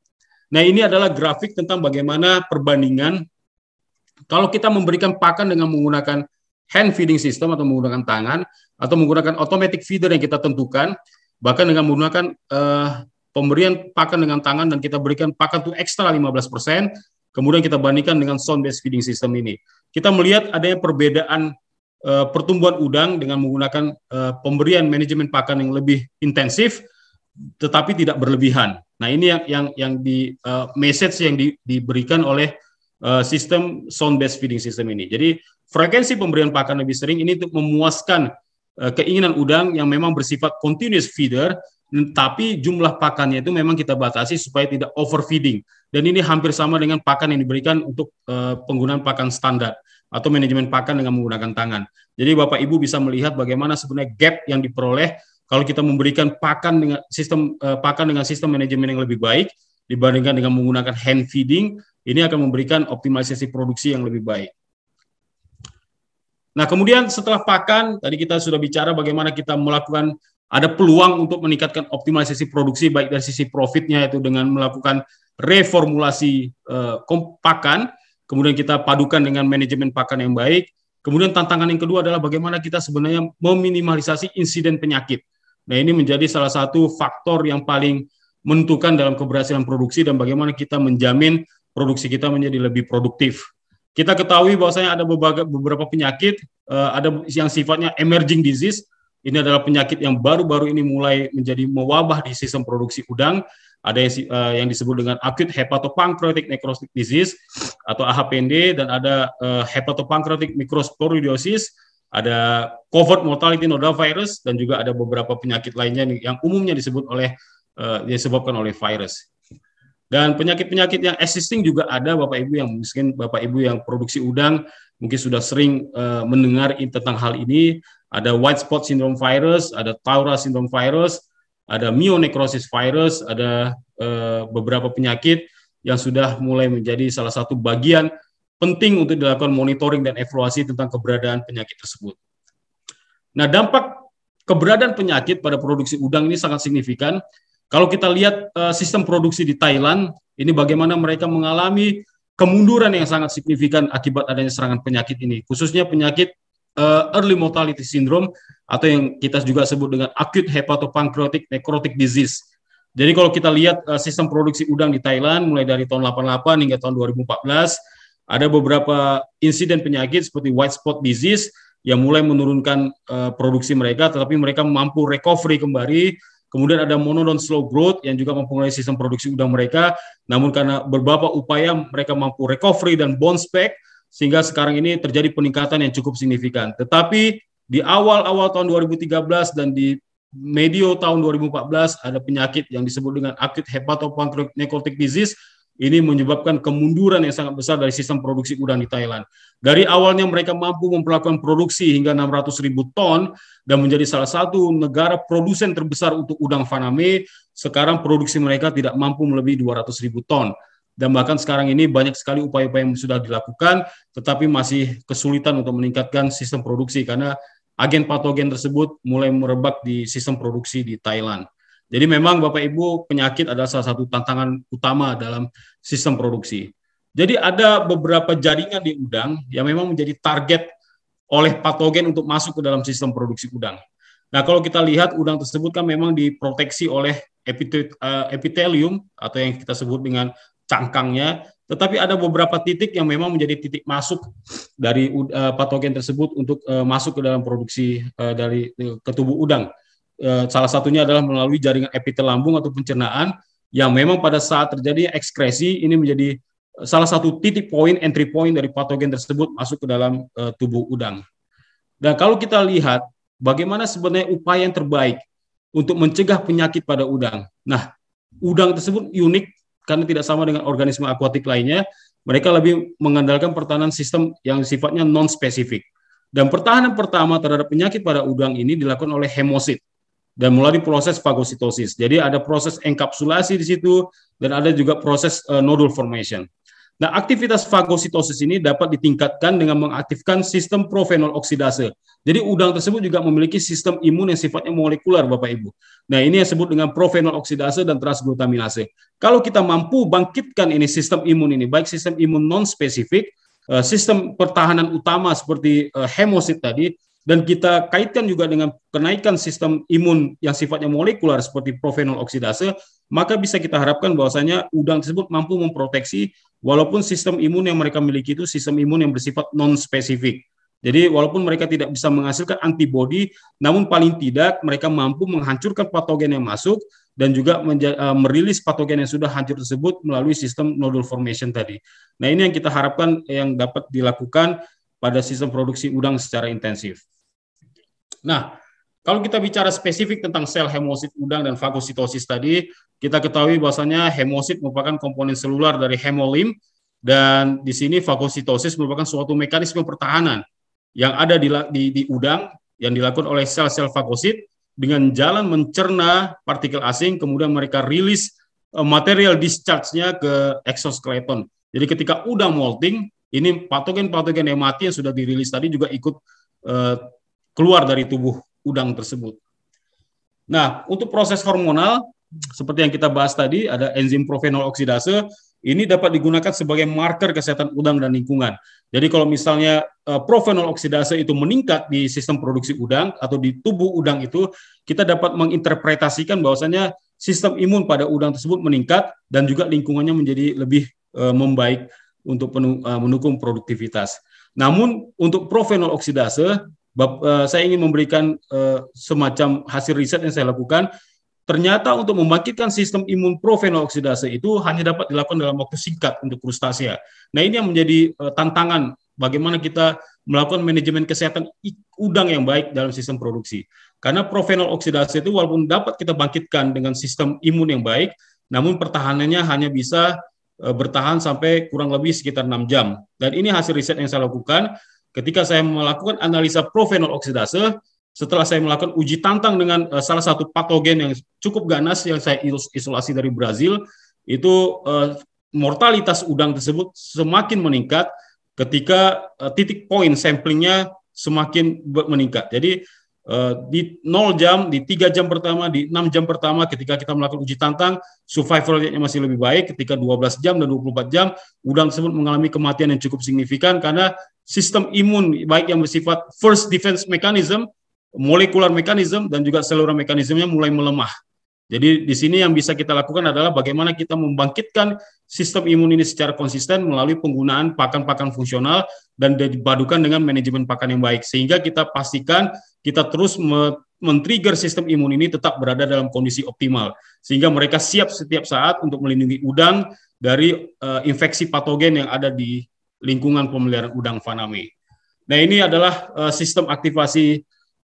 Nah, ini adalah grafik tentang bagaimana perbandingan kalau kita memberikan pakan dengan menggunakan hand feeding system atau menggunakan tangan atau menggunakan automatic feeder yang kita tentukan bahkan dengan menggunakan uh, pemberian pakan dengan tangan dan kita berikan pakan itu ekstra 15%, kemudian kita bandingkan dengan sound based feeding system ini. Kita melihat adanya perbedaan uh, pertumbuhan udang dengan menggunakan uh, pemberian manajemen pakan yang lebih intensif tetapi tidak berlebihan. Nah, ini yang yang yang di uh, message yang di, diberikan oleh uh, sistem sound based feeding system ini. Jadi frekuensi pemberian pakan lebih sering ini untuk memuaskan uh, keinginan udang yang memang bersifat continuous feeder tapi jumlah pakannya itu memang kita batasi supaya tidak overfeeding. Dan ini hampir sama dengan pakan yang diberikan untuk uh, penggunaan pakan standar atau manajemen pakan dengan menggunakan tangan. Jadi Bapak Ibu bisa melihat bagaimana sebenarnya gap yang diperoleh kalau kita memberikan pakan dengan sistem uh, pakan dengan sistem manajemen yang lebih baik dibandingkan dengan menggunakan hand feeding ini akan memberikan optimalisasi produksi yang lebih baik. Nah, kemudian setelah pakan, tadi kita sudah bicara bagaimana kita melakukan ada peluang untuk meningkatkan optimalisasi produksi baik dari sisi profitnya yaitu dengan melakukan reformulasi eh, kompakan, pakan, kemudian kita padukan dengan manajemen pakan yang baik. Kemudian tantangan yang kedua adalah bagaimana kita sebenarnya meminimalisasi insiden penyakit. Nah, ini menjadi salah satu faktor yang paling menentukan dalam keberhasilan produksi dan bagaimana kita menjamin produksi kita menjadi lebih produktif. Kita ketahui bahwasanya ada beberapa, penyakit, eh, ada yang sifatnya emerging disease. Ini adalah penyakit yang baru-baru ini mulai menjadi mewabah di sistem produksi udang. Ada yang, uh, yang disebut dengan acute hepatopancreatic necrotic disease atau AHPND dan ada uh, hepatopancreatic microsporidiosis ada covert mortality nodal virus dan juga ada beberapa penyakit lainnya yang umumnya disebut oleh uh, disebabkan oleh virus. Dan penyakit-penyakit yang existing juga ada Bapak Ibu yang miskin Bapak Ibu yang produksi udang mungkin sudah sering uh, mendengar tentang hal ini. Ada white spot syndrome virus, ada Taura syndrome virus, ada myonecrosis virus, ada uh, beberapa penyakit yang sudah mulai menjadi salah satu bagian penting untuk dilakukan monitoring dan evaluasi tentang keberadaan penyakit tersebut. Nah, dampak keberadaan penyakit pada produksi udang ini sangat signifikan kalau kita lihat uh, sistem produksi di Thailand, ini bagaimana mereka mengalami kemunduran yang sangat signifikan akibat adanya serangan penyakit ini, khususnya penyakit uh, early mortality syndrome atau yang kita juga sebut dengan acute hepatopancreatic necrotic disease. Jadi kalau kita lihat uh, sistem produksi udang di Thailand mulai dari tahun 88 hingga tahun 2014 ada beberapa insiden penyakit seperti white spot disease yang mulai menurunkan uh, produksi mereka tetapi mereka mampu recovery kembali Kemudian ada mono dan slow growth yang juga mempengaruhi sistem produksi udang mereka. Namun karena beberapa upaya mereka mampu recovery dan bounce back sehingga sekarang ini terjadi peningkatan yang cukup signifikan. Tetapi di awal-awal tahun 2013 dan di medio tahun 2014 ada penyakit yang disebut dengan acute hepatopancreatic necrotic disease ini menyebabkan kemunduran yang sangat besar dari sistem produksi udang di Thailand. Dari awalnya mereka mampu memperlakukan produksi hingga 600 ribu ton dan menjadi salah satu negara produsen terbesar untuk udang faname, sekarang produksi mereka tidak mampu melebihi 200 ribu ton. Dan bahkan sekarang ini banyak sekali upaya-upaya yang sudah dilakukan, tetapi masih kesulitan untuk meningkatkan sistem produksi karena agen patogen tersebut mulai merebak di sistem produksi di Thailand. Jadi memang Bapak Ibu penyakit adalah salah satu tantangan utama dalam sistem produksi. Jadi ada beberapa jaringan di udang yang memang menjadi target oleh patogen untuk masuk ke dalam sistem produksi udang. Nah kalau kita lihat udang tersebut kan memang diproteksi oleh eh, epitelium atau yang kita sebut dengan cangkangnya, tetapi ada beberapa titik yang memang menjadi titik masuk dari eh, patogen tersebut untuk eh, masuk ke dalam produksi dari ke udang. Eh, salah satunya adalah melalui jaringan epitel lambung atau pencernaan yang memang pada saat terjadi ekskresi ini menjadi eh, salah satu titik poin entry point dari patogen tersebut masuk ke dalam eh, tubuh udang. Dan kalau kita lihat bagaimana sebenarnya upaya yang terbaik untuk mencegah penyakit pada udang. Nah, udang tersebut unik karena tidak sama dengan organisme akuatik lainnya. Mereka lebih mengandalkan pertahanan sistem yang sifatnya non-spesifik. Dan pertahanan pertama terhadap penyakit pada udang ini dilakukan oleh hemosit dan melalui proses fagositosis. Jadi ada proses enkapsulasi di situ dan ada juga proses uh, eh, nodule formation. Nah, aktivitas fagositosis ini dapat ditingkatkan dengan mengaktifkan sistem profenol oksidase. Jadi udang tersebut juga memiliki sistem imun yang sifatnya molekular, Bapak Ibu. Nah, ini yang disebut dengan profenol oksidase dan transglutaminase. Kalau kita mampu bangkitkan ini sistem imun ini, baik sistem imun non spesifik, eh, sistem pertahanan utama seperti eh, hemosit tadi dan kita kaitkan juga dengan kenaikan sistem imun yang sifatnya molekular seperti profenol oksidase, maka bisa kita harapkan bahwasanya udang tersebut mampu memproteksi walaupun sistem imun yang mereka miliki itu sistem imun yang bersifat non spesifik. Jadi walaupun mereka tidak bisa menghasilkan antibodi, namun paling tidak mereka mampu menghancurkan patogen yang masuk dan juga eh, merilis patogen yang sudah hancur tersebut melalui sistem nodule formation tadi. Nah ini yang kita harapkan yang dapat dilakukan pada sistem produksi udang secara intensif. Nah, kalau kita bicara spesifik tentang sel hemosit udang dan fagositosis tadi, kita ketahui bahwasanya hemosit merupakan komponen selular dari hemolim dan di sini fagositosis merupakan suatu mekanisme pertahanan yang ada di, di, di udang yang dilakukan oleh sel-sel fagosit dengan jalan mencerna partikel asing kemudian mereka rilis eh, material discharge-nya ke exoskeleton. Jadi ketika udang molting, ini patogen-patogen yang mati yang sudah dirilis tadi juga ikut eh, keluar dari tubuh udang tersebut. Nah, untuk proses hormonal seperti yang kita bahas tadi ada enzim provenol oksidase ini dapat digunakan sebagai marker kesehatan udang dan lingkungan. Jadi kalau misalnya e, provenol oksidase itu meningkat di sistem produksi udang atau di tubuh udang itu, kita dapat menginterpretasikan bahwasanya sistem imun pada udang tersebut meningkat dan juga lingkungannya menjadi lebih e, membaik untuk eh, mendukung produktivitas. Namun untuk profenol oksidase, eh, saya ingin memberikan eh, semacam hasil riset yang saya lakukan. Ternyata untuk membangkitkan sistem imun profenol oksidase itu hanya dapat dilakukan dalam waktu singkat untuk krustasia. Nah ini yang menjadi tantangan bagaimana kita melakukan manajemen kesehatan udang yang baik dalam sistem produksi. Karena profenol oksidase itu walaupun dapat kita bangkitkan dengan sistem imun yang baik, namun pertahanannya hanya bisa Eh, bertahan sampai kurang lebih sekitar 6 jam. Dan ini hasil riset yang saya lakukan ketika saya melakukan analisa profenol oksidase, setelah saya melakukan uji tantang dengan uh, salah satu patogen yang cukup ganas yang saya isolasi dari Brazil, itu uh, mortalitas udang tersebut semakin meningkat ketika uh, titik poin samplingnya semakin meningkat. Jadi Eh, di 0 jam, di 3 jam pertama, di 6 jam pertama ketika kita melakukan uji tantang, survival rate-nya masih lebih baik ketika 12 jam dan 24 jam, udang tersebut mengalami kematian yang cukup signifikan karena sistem imun baik yang bersifat first defense mechanism, molekular mechanism dan juga seluruh mekanismenya mulai melemah. Jadi di sini yang bisa kita lakukan adalah bagaimana kita membangkitkan sistem imun ini secara konsisten melalui penggunaan pakan-pakan fungsional dan dibadukan dengan manajemen pakan yang baik sehingga kita pastikan kita terus men-trigger sistem imun ini tetap berada dalam kondisi optimal sehingga mereka siap setiap saat untuk melindungi udang dari uh, infeksi patogen yang ada di lingkungan pemeliharaan udang faname. Nah, ini adalah uh, sistem aktivasi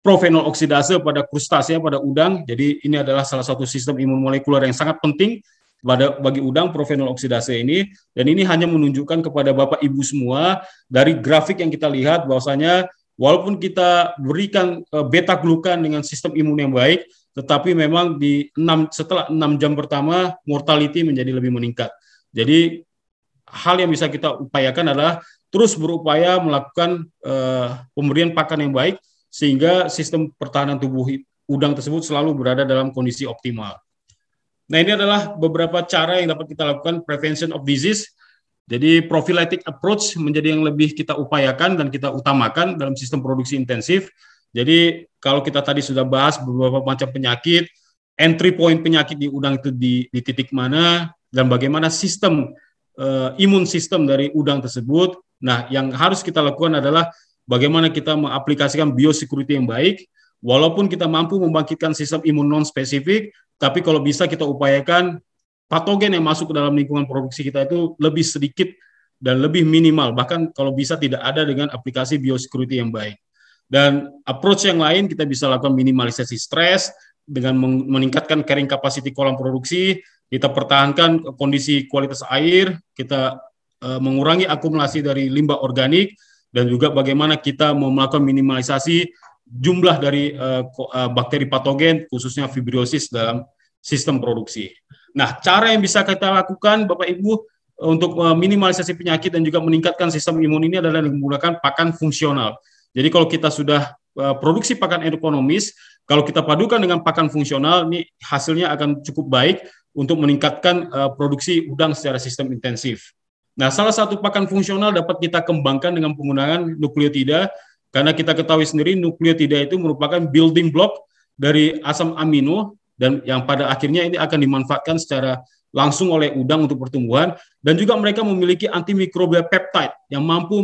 profenol oksidase pada krustasea pada udang. Jadi ini adalah salah satu sistem imun molekuler yang sangat penting pada bagi udang profenol oksidase ini dan ini hanya menunjukkan kepada Bapak Ibu semua dari grafik yang kita lihat bahwasanya walaupun kita berikan eh, beta glukan dengan sistem imun yang baik tetapi memang di 6 setelah 6 jam pertama mortality menjadi lebih meningkat. Jadi hal yang bisa kita upayakan adalah terus berupaya melakukan uh, pemberian pakan yang baik sehingga sistem pertahanan tubuh udang tersebut selalu berada dalam kondisi optimal. Nah, ini adalah beberapa cara yang dapat kita lakukan prevention of disease. Jadi prophylactic approach menjadi yang lebih kita upayakan dan kita utamakan dalam sistem produksi intensif. Jadi kalau kita tadi sudah bahas beberapa macam penyakit, entry point penyakit di udang itu di, di titik mana dan bagaimana sistem uh, imun sistem dari udang tersebut. Nah, yang harus kita lakukan adalah bagaimana kita mengaplikasikan biosecurity yang baik Walaupun kita mampu membangkitkan sistem imun non spesifik, tapi kalau bisa kita upayakan patogen yang masuk ke dalam lingkungan produksi kita itu lebih sedikit dan lebih minimal, bahkan kalau bisa tidak ada dengan aplikasi biosecurity yang baik. Dan approach yang lain kita bisa lakukan minimalisasi stres dengan meningkatkan carrying capacity kolam produksi, kita pertahankan kondisi kualitas air, kita eh, mengurangi akumulasi dari limbah organik dan juga bagaimana kita mau melakukan minimalisasi jumlah dari uh, bakteri patogen khususnya fibrosis dalam sistem produksi. Nah, cara yang bisa kita lakukan Bapak Ibu eh, untuk minimalisasi penyakit dan juga meningkatkan sistem imun ini adalah menggunakan pakan fungsional. Jadi kalau kita sudah produksi pakan ekonomis, kalau kita padukan dengan pakan fungsional, ini hasilnya akan cukup baik untuk meningkatkan produksi udang secara sistem intensif. Nah, salah satu pakan fungsional dapat kita kembangkan dengan penggunaan nukleotida karena kita ketahui sendiri nukleotida itu merupakan building block dari asam amino dan yang pada akhirnya ini akan dimanfaatkan secara langsung oleh udang untuk pertumbuhan dan juga mereka memiliki antimikrobial peptide yang mampu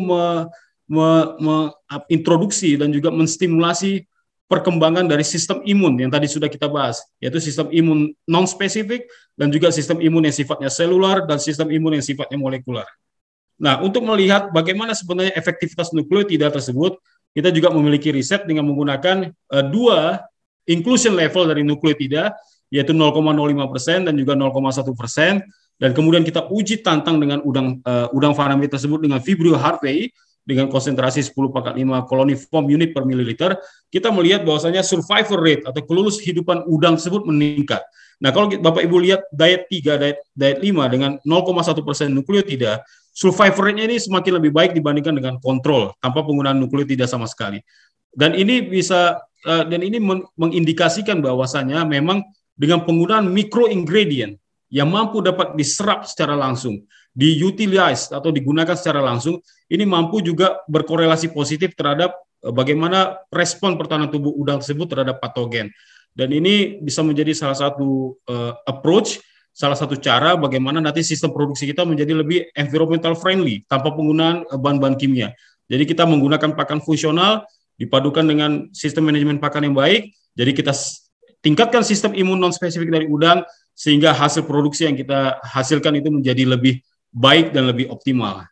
mengintroduksi me, me, uh, dan juga menstimulasi perkembangan dari sistem imun yang tadi sudah kita bahas yaitu sistem imun non spesifik dan juga sistem imun yang sifatnya selular dan sistem imun yang sifatnya molekular. Nah, untuk melihat bagaimana sebenarnya efektivitas nukleotida tersebut, kita juga memiliki riset dengan menggunakan uh, dua inclusion level dari nukleotida, yaitu 0,05 persen dan juga 0,1 persen. Dan kemudian kita uji tantang dengan udang uh, udang fanami tersebut dengan Vibrio Harvey dengan konsentrasi 10 pangkat 5 koloni form unit per mililiter, kita melihat bahwasanya survivor rate atau kelulus hidupan udang tersebut meningkat. Nah, kalau Bapak Ibu lihat diet 3, diet, diet 5 dengan 0,1 persen nukleotida, survival rate-nya ini semakin lebih baik dibandingkan dengan kontrol tanpa penggunaan nukleotida tidak sama sekali. Dan ini bisa uh, dan ini men mengindikasikan bahwasannya memang dengan penggunaan mikro ingredient yang mampu dapat diserap secara langsung, diutilize atau digunakan secara langsung, ini mampu juga berkorelasi positif terhadap eh, bagaimana respon pertahanan tubuh udang tersebut terhadap patogen. Dan ini bisa menjadi salah satu uh, approach salah satu cara bagaimana nanti sistem produksi kita menjadi lebih environmental friendly tanpa penggunaan eh, bahan-bahan kimia. Jadi kita menggunakan pakan fungsional dipadukan dengan sistem manajemen pakan yang baik. Jadi kita tingkatkan sistem imun non spesifik dari udang sehingga hasil produksi yang kita hasilkan itu menjadi lebih baik dan lebih optimal.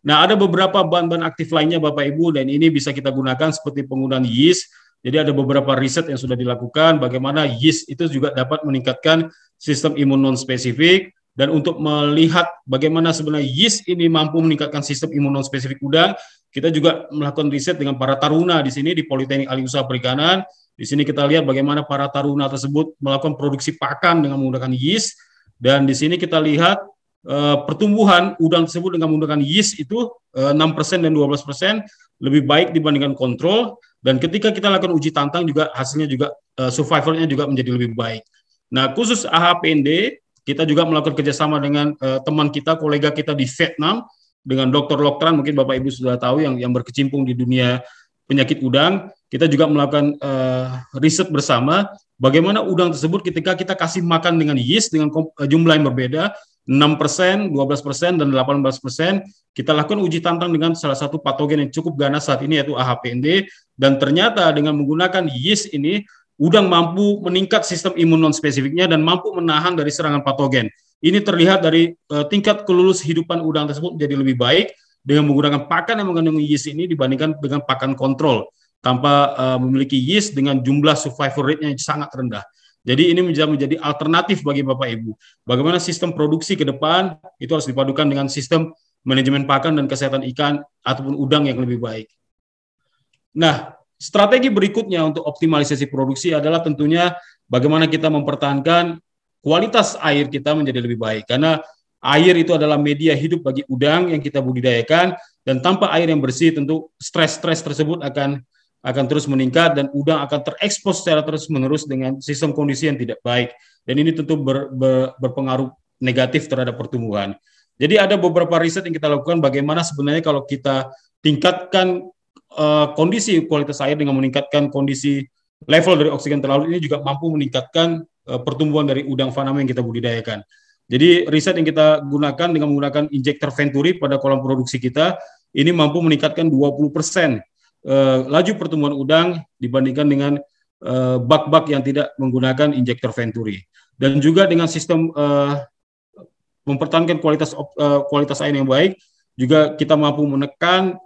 Nah, ada beberapa bahan-bahan aktif lainnya Bapak Ibu dan ini bisa kita gunakan seperti penggunaan yeast. Jadi ada beberapa riset yang sudah dilakukan bagaimana yeast itu juga dapat meningkatkan sistem imun non spesifik dan untuk melihat bagaimana sebenarnya yeast ini mampu meningkatkan sistem imun non spesifik udang, kita juga melakukan riset dengan para taruna di sini di Politeknik Usaha Perikanan. Di sini kita lihat bagaimana para taruna tersebut melakukan produksi pakan dengan menggunakan yeast dan di sini kita lihat e, pertumbuhan udang tersebut dengan menggunakan yeast itu e, eh, 6% dan 12% lebih baik dibandingkan kontrol dan ketika kita lakukan uji tantang juga hasilnya juga e, survivalnya juga menjadi lebih baik. Nah, khusus AHPND, kita juga melakukan kerjasama dengan uh, teman kita, kolega kita di Vietnam, dengan Dr. Loktran, mungkin Bapak Ibu sudah tahu yang yang berkecimpung di dunia penyakit udang. Kita juga melakukan uh, riset bersama bagaimana udang tersebut ketika kita kasih makan dengan yeast dengan eh, jumlah yang berbeda 6%, 12%, dan 18%. Kita lakukan uji tantang dengan salah satu patogen yang cukup ganas saat ini yaitu AHPND dan ternyata dengan menggunakan yeast ini Udang mampu meningkat sistem imun non spesifiknya dan mampu menahan dari serangan patogen. Ini terlihat dari uh, tingkat kelulus hidupan udang tersebut menjadi lebih baik dengan menggunakan pakan yang mengandung yeast ini dibandingkan dengan pakan kontrol tanpa uh, memiliki yeast dengan jumlah survival rate yang sangat rendah. Jadi ini menjadi menjadi alternatif bagi Bapak Ibu. Bagaimana sistem produksi ke depan itu harus dipadukan dengan sistem manajemen pakan dan kesehatan ikan ataupun udang yang lebih baik. Nah, Strategi berikutnya untuk optimalisasi produksi adalah tentunya bagaimana kita mempertahankan kualitas air kita menjadi lebih baik karena air itu adalah media hidup bagi udang yang kita budidayakan dan tanpa air yang bersih tentu stres-stres tersebut akan akan terus meningkat dan udang akan terekspos secara terus-menerus dengan sistem kondisi yang tidak baik dan ini tentu ber, ber, berpengaruh negatif terhadap pertumbuhan. Jadi ada beberapa riset yang kita lakukan bagaimana sebenarnya kalau kita tingkatkan Eh, kondisi kualitas air dengan meningkatkan kondisi level dari oksigen terlalu ini juga mampu meningkatkan uh, pertumbuhan dari udang faname yang kita budidayakan. Jadi riset yang kita gunakan dengan menggunakan injektor Venturi pada kolam produksi kita ini mampu meningkatkan 20 persen uh, laju pertumbuhan udang dibandingkan dengan bak bak-bak yang tidak menggunakan injektor Venturi. Dan juga dengan sistem uh, mempertahankan kualitas uh, kualitas air yang baik, juga kita mampu menekan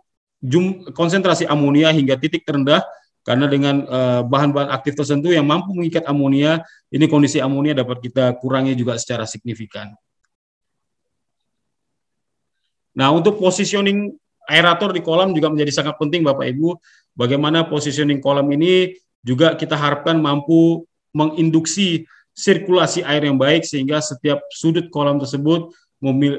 jum, konsentrasi amonia hingga titik terendah karena dengan eh, bahan-bahan uh, aktif tertentu yang mampu mengikat amonia, ini kondisi amonia dapat kita kurangi juga secara signifikan. Nah, untuk positioning aerator di kolam juga menjadi sangat penting Bapak Ibu. Bagaimana positioning kolam ini juga kita harapkan mampu menginduksi sirkulasi air yang baik sehingga setiap sudut kolam tersebut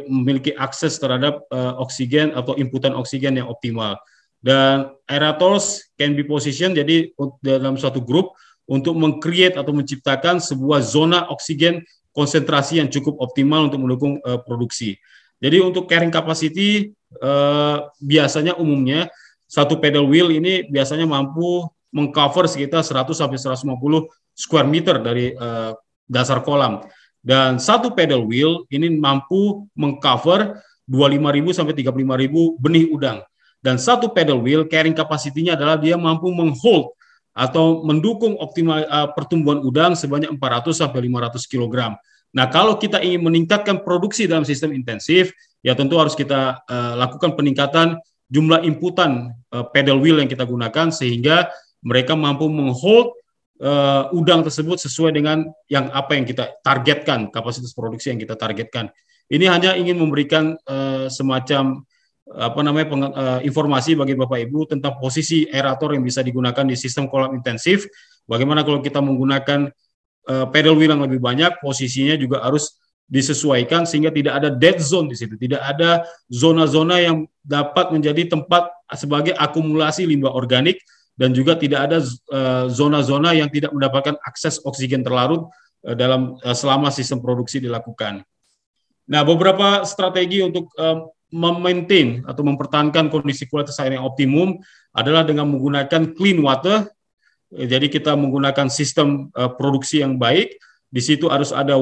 memiliki akses terhadap uh, oksigen atau inputan oksigen yang optimal. Dan aerators can be positioned jadi dalam suatu grup untuk mengcreate atau menciptakan sebuah zona oksigen konsentrasi yang cukup optimal untuk mendukung uh, produksi. Jadi untuk carrying capacity uh, biasanya umumnya satu pedal wheel ini biasanya mampu mengcover sekitar 100 sampai 150 square meter dari uh, dasar kolam dan satu pedal wheel ini mampu mengcover 25.000 sampai 35.000 benih udang. Dan satu pedal wheel carrying kapasitinya adalah dia mampu menghold atau mendukung optimal uh, pertumbuhan udang sebanyak 400 sampai 500 kg. Nah, kalau kita ingin meningkatkan produksi dalam sistem intensif, ya tentu harus kita uh, lakukan peningkatan jumlah inputan uh, eh, pedal wheel yang kita gunakan sehingga mereka mampu menghold uh, udang tersebut sesuai dengan yang apa yang kita targetkan, kapasitas produksi yang kita targetkan. Ini hanya ingin memberikan uh, semacam apa namanya peng, uh, informasi bagi Bapak Ibu tentang posisi aerator yang bisa digunakan di sistem kolam intensif. Bagaimana kalau kita menggunakan uh, pedal wheel yang lebih banyak, posisinya juga harus disesuaikan sehingga tidak ada dead zone di situ, tidak ada zona-zona yang dapat menjadi tempat sebagai akumulasi limbah organik dan juga tidak ada eh, zona-zona yang tidak mendapatkan akses oksigen terlarut eh, dalam eh, selama sistem produksi dilakukan. Nah, beberapa strategi untuk memaintain atau mempertahankan kondisi kualitas air yang optimum adalah dengan menggunakan clean water. Jadi kita menggunakan sistem produksi yang baik. Di situ harus ada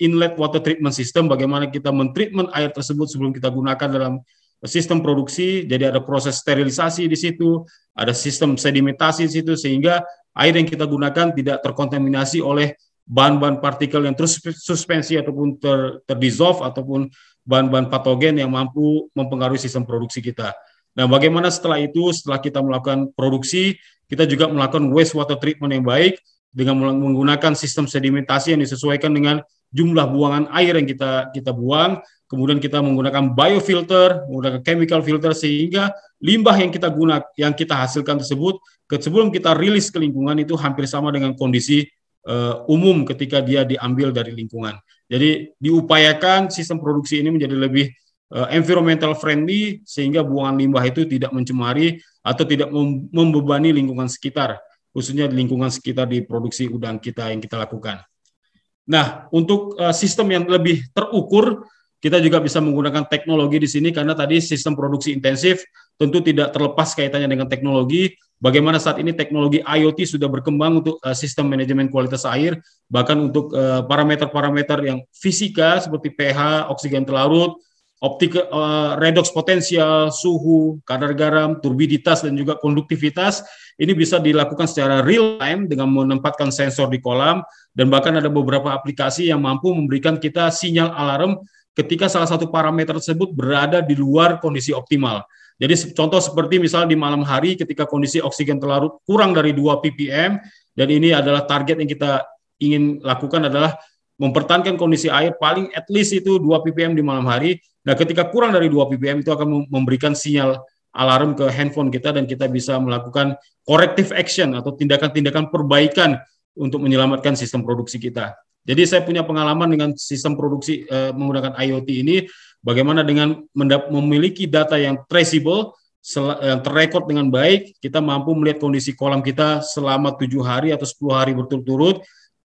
inlet water treatment system. Bagaimana kita mentreatment air tersebut sebelum kita gunakan dalam sistem produksi, jadi ada proses sterilisasi di situ, ada sistem sedimentasi di situ sehingga air yang kita gunakan tidak terkontaminasi oleh bahan-bahan partikel yang terus suspensi ataupun ter, terdissolve ataupun bahan-bahan patogen yang mampu mempengaruhi sistem produksi kita. Nah, bagaimana setelah itu setelah kita melakukan produksi, kita juga melakukan wastewater treatment yang baik dengan menggunakan sistem sedimentasi yang disesuaikan dengan jumlah buangan air yang kita kita buang kemudian kita menggunakan biofilter, menggunakan chemical filter sehingga limbah yang kita guna yang kita hasilkan tersebut sebelum kita rilis ke lingkungan itu hampir sama dengan kondisi uh, umum ketika dia diambil dari lingkungan. Jadi diupayakan sistem produksi ini menjadi lebih uh, environmental friendly sehingga buangan limbah itu tidak mencemari atau tidak mem membebani lingkungan sekitar, khususnya di lingkungan sekitar di produksi udang kita yang kita lakukan. Nah, untuk uh, sistem yang lebih terukur kita juga bisa menggunakan teknologi di sini karena tadi sistem produksi intensif tentu tidak terlepas kaitannya dengan teknologi. Bagaimana saat ini teknologi IoT sudah berkembang untuk uh, sistem manajemen kualitas air, bahkan untuk eh, parameter-parameter uh, yang fisika seperti pH, oksigen terlarut, optik uh, redox potensial, suhu, kadar garam, turbiditas dan juga konduktivitas ini bisa dilakukan secara real time dengan menempatkan sensor di kolam dan bahkan ada beberapa aplikasi yang mampu memberikan kita sinyal alarm ketika salah satu parameter tersebut berada di luar kondisi optimal. Jadi contoh seperti misal di malam hari ketika kondisi oksigen terlarut kurang dari 2 ppm dan ini adalah target yang kita ingin lakukan adalah mempertahankan kondisi air paling at least itu 2 ppm di malam hari. Nah, ketika kurang dari 2 ppm itu akan memberikan sinyal alarm ke handphone kita dan kita bisa melakukan corrective action atau tindakan-tindakan perbaikan untuk menyelamatkan sistem produksi kita. Jadi saya punya pengalaman dengan sistem produksi eh, menggunakan IoT ini, bagaimana dengan memiliki data yang traceable, yang terrekod dengan baik, kita mampu melihat kondisi kolam kita selama tujuh hari atau 10 hari berturut-turut,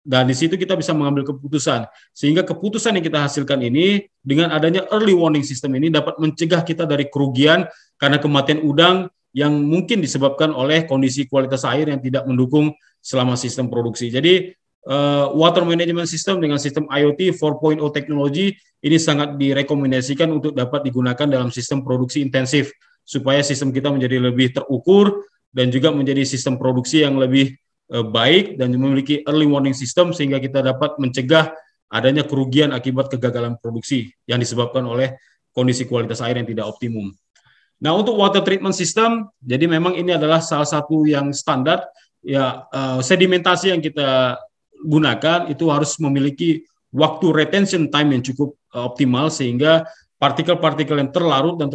dan di situ kita bisa mengambil keputusan. Sehingga keputusan yang kita hasilkan ini, dengan adanya early warning system ini dapat mencegah kita dari kerugian karena kematian udang yang mungkin disebabkan oleh kondisi kualitas air yang tidak mendukung selama sistem produksi. Jadi uh, water management system dengan sistem IoT 4.0 teknologi ini sangat direkomendasikan untuk dapat digunakan dalam sistem produksi intensif supaya sistem kita menjadi lebih terukur dan juga menjadi sistem produksi yang lebih uh, baik dan memiliki early warning system sehingga kita dapat mencegah adanya kerugian akibat kegagalan produksi yang disebabkan oleh kondisi kualitas air yang tidak optimum. Nah, untuk water treatment system, jadi memang ini adalah salah satu yang standar ya uh, sedimentasi yang kita gunakan itu harus memiliki waktu retention time yang cukup eh, optimal sehingga partikel-partikel yang terlarut dan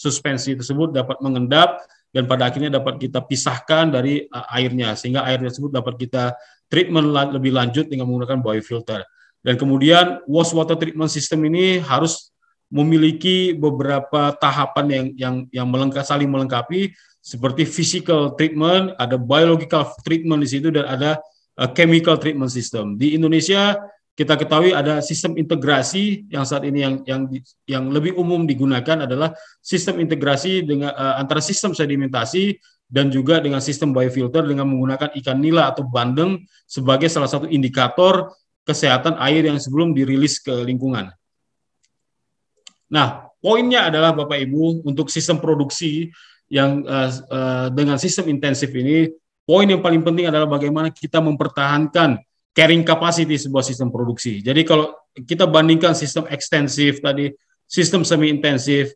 suspensi tersebut dapat mengendap dan pada akhirnya dapat kita pisahkan dari eh, airnya sehingga air tersebut dapat kita treatment lebih lanjut dengan menggunakan biofilter. Dan kemudian wash water treatment system ini harus memiliki beberapa tahapan yang yang yang melengkap, saling melengkapi seperti physical treatment, ada biological treatment di situ dan ada chemical treatment system. Di Indonesia kita ketahui ada sistem integrasi yang saat ini yang yang yang lebih umum digunakan adalah sistem integrasi dengan uh, antara sistem sedimentasi dan juga dengan sistem biofilter dengan menggunakan ikan nila atau bandeng sebagai salah satu indikator kesehatan air yang sebelum dirilis ke lingkungan. Nah, poinnya adalah Bapak Ibu untuk sistem produksi yang uh, uh, dengan sistem intensif ini poin yang paling penting adalah bagaimana kita mempertahankan carrying capacity sebuah sistem produksi. Jadi kalau kita bandingkan sistem ekstensif tadi, sistem semi intensif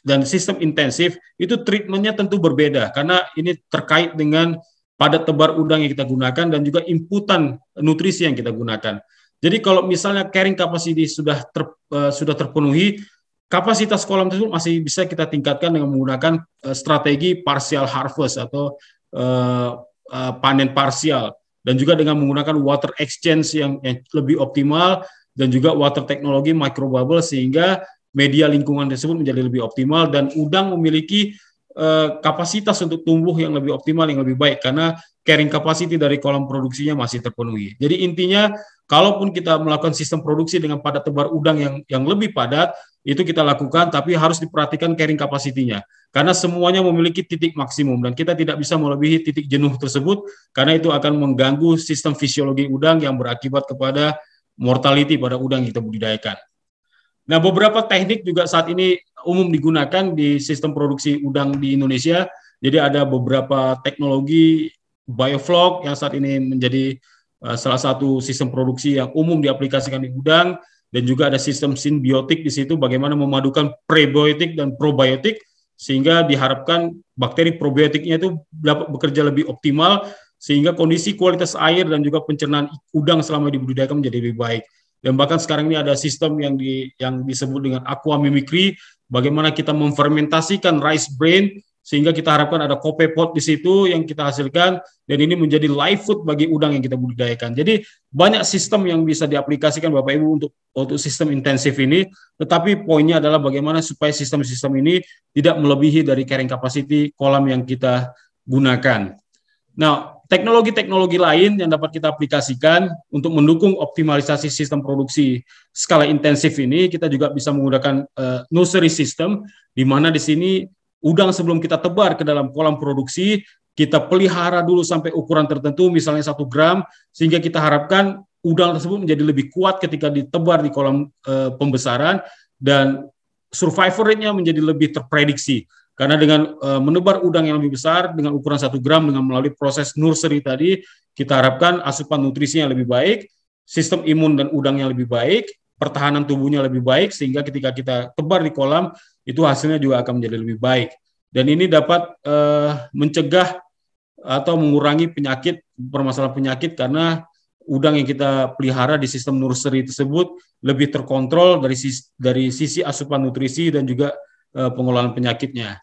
dan sistem intensif itu treatmentnya tentu berbeda karena ini terkait dengan padat tebar udang yang kita gunakan dan juga inputan nutrisi yang kita gunakan. Jadi kalau misalnya carrying capacity sudah ter, uh, sudah terpenuhi, kapasitas kolam tersebut masih bisa kita tingkatkan dengan menggunakan uh, strategi partial harvest atau uh, uh, panen parsial dan juga dengan menggunakan water exchange yang, yang lebih optimal dan juga water teknologi bubble sehingga media lingkungan tersebut menjadi lebih optimal dan udang memiliki uh, kapasitas untuk tumbuh yang lebih optimal yang lebih baik karena carrying capacity dari kolom produksinya masih terpenuhi. Jadi intinya, kalaupun kita melakukan sistem produksi dengan padat tebar udang yang yang lebih padat, itu kita lakukan, tapi harus diperhatikan carrying capacity-nya. Karena semuanya memiliki titik maksimum, dan kita tidak bisa melebihi titik jenuh tersebut, karena itu akan mengganggu sistem fisiologi udang yang berakibat kepada mortality pada udang yang kita budidayakan. Nah, beberapa teknik juga saat ini umum digunakan di sistem produksi udang di Indonesia. Jadi ada beberapa teknologi Bioflok yang saat ini menjadi uh, salah satu sistem produksi yang umum diaplikasikan di gudang dan juga ada sistem simbiotik di situ bagaimana memadukan prebiotik dan probiotik sehingga diharapkan bakteri probiotiknya itu dapat bekerja lebih optimal sehingga kondisi kualitas air dan juga pencernaan udang selama dibudidayakan menjadi lebih baik dan bahkan sekarang ini ada sistem yang di yang disebut dengan aqua mimicry bagaimana kita memfermentasikan rice bran sehingga kita harapkan ada kopi pot di situ yang kita hasilkan dan ini menjadi live food bagi udang yang kita budidayakan. Jadi banyak sistem yang bisa diaplikasikan Bapak Ibu untuk untuk sistem intensif ini, tetapi poinnya adalah bagaimana supaya sistem-sistem ini tidak melebihi dari carrying capacity kolam yang kita gunakan. Nah, teknologi-teknologi lain yang dapat kita aplikasikan untuk mendukung optimalisasi sistem produksi skala intensif ini, kita juga bisa menggunakan uh, nursery system, di mana di sini Udang sebelum kita tebar ke dalam kolam produksi, kita pelihara dulu sampai ukuran tertentu, misalnya satu gram, sehingga kita harapkan udang tersebut menjadi lebih kuat ketika ditebar di kolam e, pembesaran dan survival rate-nya menjadi lebih terprediksi. Karena dengan e, menebar udang yang lebih besar dengan ukuran satu gram dengan melalui proses nursery tadi, kita harapkan asupan nutrisinya lebih baik, sistem imun dan udang yang lebih baik, pertahanan tubuhnya lebih baik sehingga ketika kita tebar di kolam itu hasilnya juga akan menjadi lebih baik. Dan ini dapat uh, mencegah atau mengurangi penyakit permasalahan penyakit karena udang yang kita pelihara di sistem nursery tersebut lebih terkontrol dari sisi, dari sisi asupan nutrisi dan juga uh, eh, pengelolaan penyakitnya.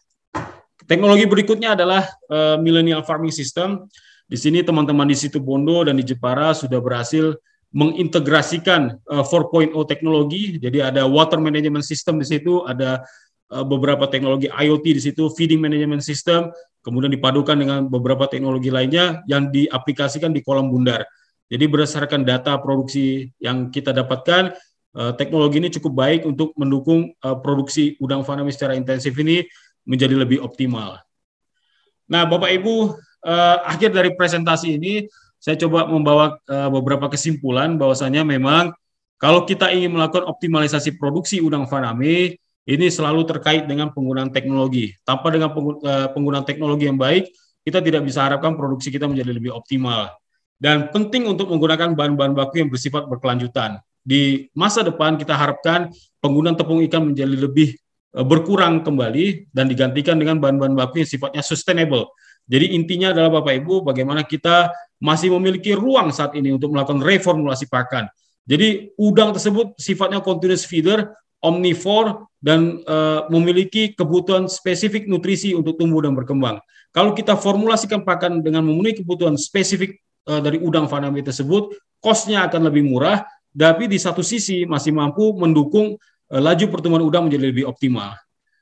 Teknologi berikutnya adalah uh, millennial farming system. Di sini teman-teman di situ Bondo dan di Jepara sudah berhasil mengintegrasikan uh, 4.0 teknologi. Jadi ada water management system di situ, ada Eh, beberapa teknologi IoT di situ, feeding management system, kemudian dipadukan dengan beberapa teknologi lainnya yang diaplikasikan di kolam bundar. Jadi berdasarkan data produksi yang kita dapatkan, eh, teknologi ini cukup baik untuk mendukung eh, produksi udang faname secara intensif ini menjadi lebih optimal. Nah, Bapak Ibu, akhir dari presentasi ini saya coba membawa beberapa kesimpulan bahwasanya memang kalau kita ingin melakukan optimalisasi produksi udang faname, ini selalu terkait dengan penggunaan teknologi. Tanpa dengan eh, penggunaan teknologi yang baik, kita tidak bisa harapkan produksi kita menjadi lebih optimal. Dan penting untuk menggunakan bahan-bahan baku yang bersifat berkelanjutan. Di masa depan kita harapkan penggunaan tepung ikan menjadi lebih eh, berkurang kembali dan digantikan dengan bahan-bahan baku yang sifatnya sustainable. Jadi intinya adalah Bapak Ibu bagaimana kita masih memiliki ruang saat ini untuk melakukan reformulasi pakan. Jadi udang tersebut sifatnya continuous feeder, omnivore, dan uh, memiliki kebutuhan spesifik nutrisi untuk tumbuh dan berkembang. Kalau kita formulasikan pakan dengan memenuhi kebutuhan spesifik uh, dari udang fanami tersebut, kosnya akan lebih murah, tapi di satu sisi masih mampu mendukung uh, laju pertumbuhan udang menjadi lebih optimal.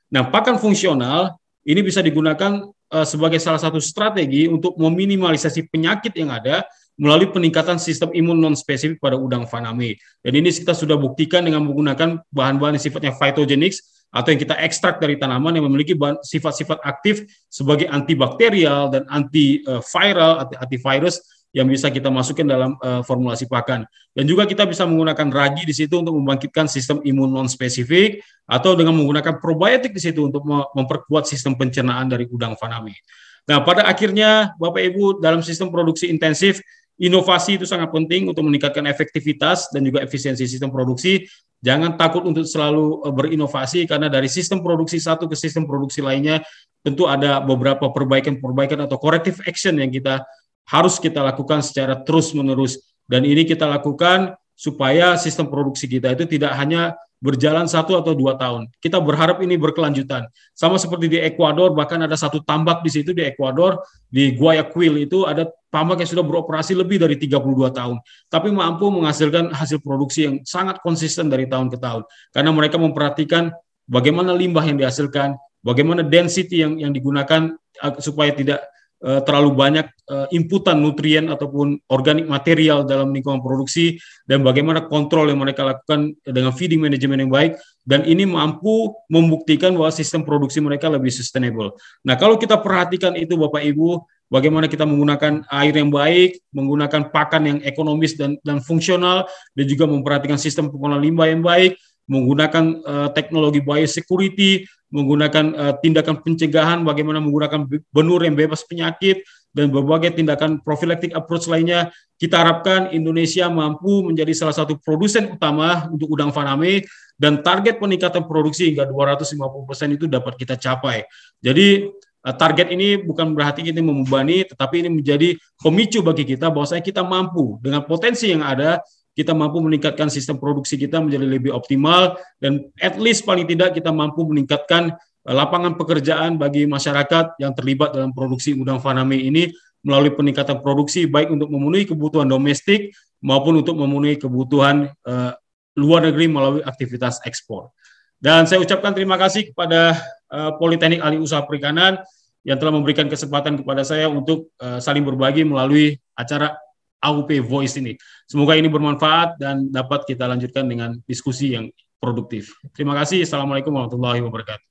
Nah, pakan fungsional ini bisa digunakan uh, sebagai salah satu strategi untuk meminimalisasi penyakit yang ada melalui peningkatan sistem imun non spesifik pada udang faname. Dan ini kita sudah buktikan dengan menggunakan bahan-bahan yang sifatnya phytogenic atau yang kita ekstrak dari tanaman yang memiliki sifat-sifat aktif sebagai antibakterial dan antiviral atau antivirus yang bisa kita masukkan dalam uh, formulasi pakan. Dan juga kita bisa menggunakan ragi di situ untuk membangkitkan sistem imun non spesifik atau dengan menggunakan probiotik di situ untuk memperkuat sistem pencernaan dari udang faname. Nah, pada akhirnya Bapak Ibu dalam sistem produksi intensif Inovasi itu sangat penting untuk meningkatkan efektivitas dan juga efisiensi sistem produksi. Jangan takut untuk selalu eh, berinovasi karena dari sistem produksi satu ke sistem produksi lainnya tentu ada beberapa perbaikan-perbaikan atau corrective action yang kita harus kita lakukan secara terus-menerus dan ini kita lakukan supaya sistem produksi kita itu tidak hanya berjalan satu atau dua tahun. Kita berharap ini berkelanjutan. Sama seperti di Ekuador, bahkan ada satu tambak di situ di Ekuador, di Guayaquil itu ada tambak yang sudah beroperasi lebih dari 32 tahun. Tapi mampu menghasilkan hasil produksi yang sangat konsisten dari tahun ke tahun. Karena mereka memperhatikan bagaimana limbah yang dihasilkan, bagaimana density yang, yang digunakan eh, supaya tidak Eh, terlalu banyak eh, inputan nutrien ataupun organik material dalam lingkungan produksi dan bagaimana kontrol yang mereka lakukan dengan feeding manajemen yang baik dan ini mampu membuktikan bahwa sistem produksi mereka lebih sustainable. Nah, kalau kita perhatikan itu Bapak Ibu, bagaimana kita menggunakan air yang baik, menggunakan pakan yang ekonomis dan dan fungsional dan juga memperhatikan sistem pengolahan limbah yang baik, menggunakan uh, teknologi biosecurity menggunakan uh, tindakan pencegahan, bagaimana menggunakan benur yang bebas penyakit, dan berbagai tindakan profilaktik approach lainnya. Kita harapkan Indonesia mampu menjadi salah satu produsen utama untuk udang faname dan target peningkatan produksi hingga 250% itu dapat kita capai. Jadi eh, target ini bukan berarti kita membebani, tetapi ini menjadi pemicu bagi kita bahwasanya kita mampu dengan potensi yang ada kita mampu meningkatkan sistem produksi kita menjadi lebih optimal dan at least paling tidak kita mampu meningkatkan eh, lapangan pekerjaan bagi masyarakat yang terlibat dalam produksi udang faname ini melalui peningkatan produksi baik untuk memenuhi kebutuhan domestik maupun untuk memenuhi kebutuhan uh, luar negeri melalui aktivitas ekspor. Dan saya ucapkan terima kasih kepada uh, Politeknik Ali Usaha Perikanan yang telah memberikan kesempatan kepada saya untuk uh, saling berbagi melalui acara AUP Voice ini. Semoga ini bermanfaat dan dapat kita lanjutkan dengan diskusi yang produktif. Terima kasih. Assalamualaikum warahmatullahi wabarakatuh.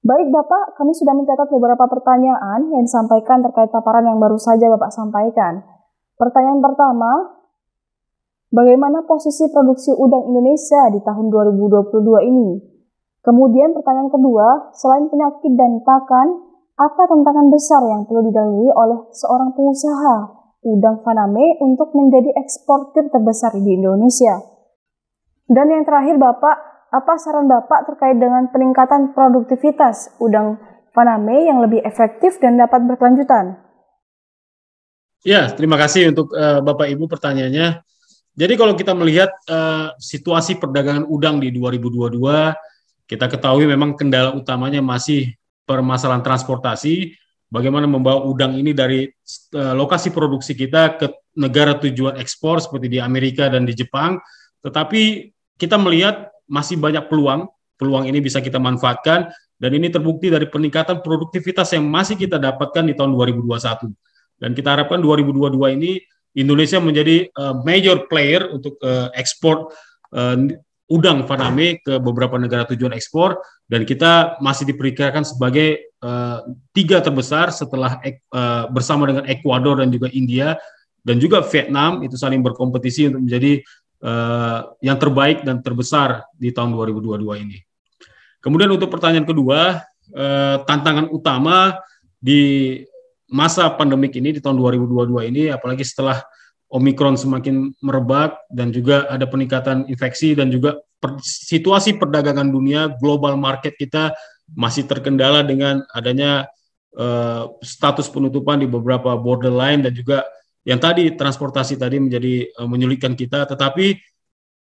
Baik Bapak, kami sudah mencatat beberapa pertanyaan yang disampaikan terkait paparan yang baru saja Bapak sampaikan. Pertanyaan pertama, bagaimana posisi produksi udang Indonesia di tahun 2022 ini? Kemudian pertanyaan kedua, selain penyakit dan pakan, apa tantangan besar yang perlu didalui oleh seorang pengusaha udang faname untuk menjadi eksportir terbesar di Indonesia? Dan yang terakhir Bapak, apa saran Bapak terkait dengan peningkatan produktivitas udang faname yang lebih efektif dan dapat berkelanjutan? Ya, terima kasih untuk uh, Bapak Ibu pertanyaannya. Jadi kalau kita melihat uh, situasi perdagangan udang di 2022, kita ketahui memang kendala utamanya masih permasalahan transportasi, bagaimana membawa udang ini dari uh, lokasi produksi kita ke negara tujuan ekspor seperti di Amerika dan di Jepang. Tetapi kita melihat masih banyak peluang, peluang ini bisa kita manfaatkan dan ini terbukti dari peningkatan produktivitas yang masih kita dapatkan di tahun 2021. Dan kita harapkan 2022 ini Indonesia menjadi uh, major player untuk uh, ekspor uh, udang faname ke beberapa negara tujuan ekspor dan kita masih diperkirakan sebagai uh, tiga terbesar setelah uh, bersama dengan Ekuador dan juga India dan juga Vietnam itu saling berkompetisi untuk menjadi uh, yang terbaik dan terbesar di tahun 2022 ini. Kemudian untuk pertanyaan kedua, uh, tantangan utama di masa pandemik ini di tahun 2022 ini apalagi setelah Omikron semakin merebak dan juga ada peningkatan infeksi dan juga per, situasi perdagangan dunia global market kita masih terkendala dengan adanya uh, status penutupan di beberapa borderline dan juga yang tadi transportasi tadi menjadi uh, menyulitkan kita tetapi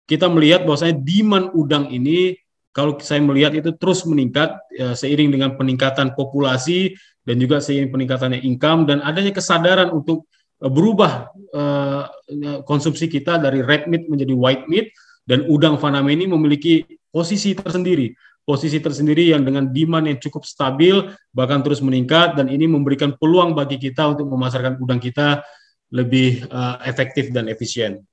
kita melihat bahwasanya demand udang ini kalau saya melihat itu terus meningkat ya, seiring dengan peningkatan populasi dan juga seiring peningkatannya income dan adanya kesadaran untuk berubah uh, konsumsi kita dari red meat menjadi white meat dan udang faname ini memiliki posisi tersendiri posisi tersendiri yang dengan demand yang cukup stabil bahkan terus meningkat dan ini memberikan peluang bagi kita untuk memasarkan udang kita lebih uh, efektif dan efisien.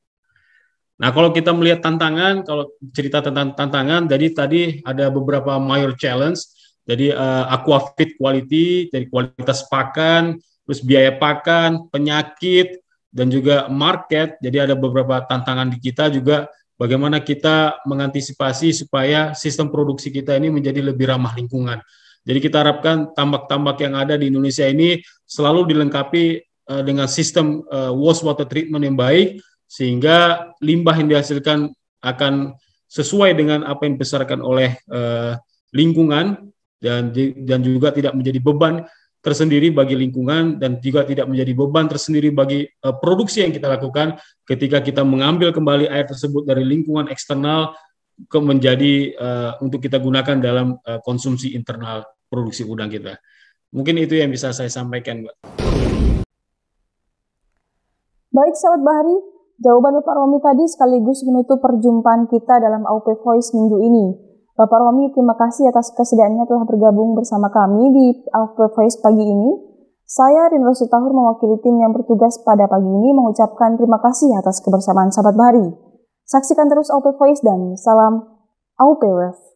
Nah, kalau kita melihat tantangan, kalau cerita tentang tantangan, jadi tadi ada beberapa major challenge, jadi uh, aquafit quality, jadi kualitas pakan, terus biaya pakan, penyakit, dan juga market. Jadi ada beberapa tantangan di kita juga bagaimana kita mengantisipasi supaya sistem produksi kita ini menjadi lebih ramah lingkungan. Jadi kita harapkan tambak-tambak yang ada di Indonesia ini selalu dilengkapi eh, dengan sistem eh, wastewater water treatment yang baik sehingga limbah yang dihasilkan akan sesuai dengan apa yang dibesarkan oleh eh, lingkungan dan dan juga tidak menjadi beban tersendiri bagi lingkungan dan juga tidak menjadi beban tersendiri bagi uh, produksi yang kita lakukan ketika kita mengambil kembali air tersebut dari lingkungan eksternal ke menjadi uh, untuk kita gunakan dalam uh, konsumsi internal produksi udang kita. Mungkin itu yang bisa saya sampaikan, Mbak. Baik, sahabat Bahari, jawaban Pak Romi tadi sekaligus menutup perjumpaan kita dalam AUP Voice minggu ini. Bapak Romi, terima kasih atas kesediaannya telah bergabung bersama kami di Alpha Voice pagi ini. Saya Rinro Tahur, mewakili tim yang bertugas pada pagi ini mengucapkan terima kasih atas kebersamaan sahabat Bahari. Saksikan terus Alpha Voice dan salam Alpha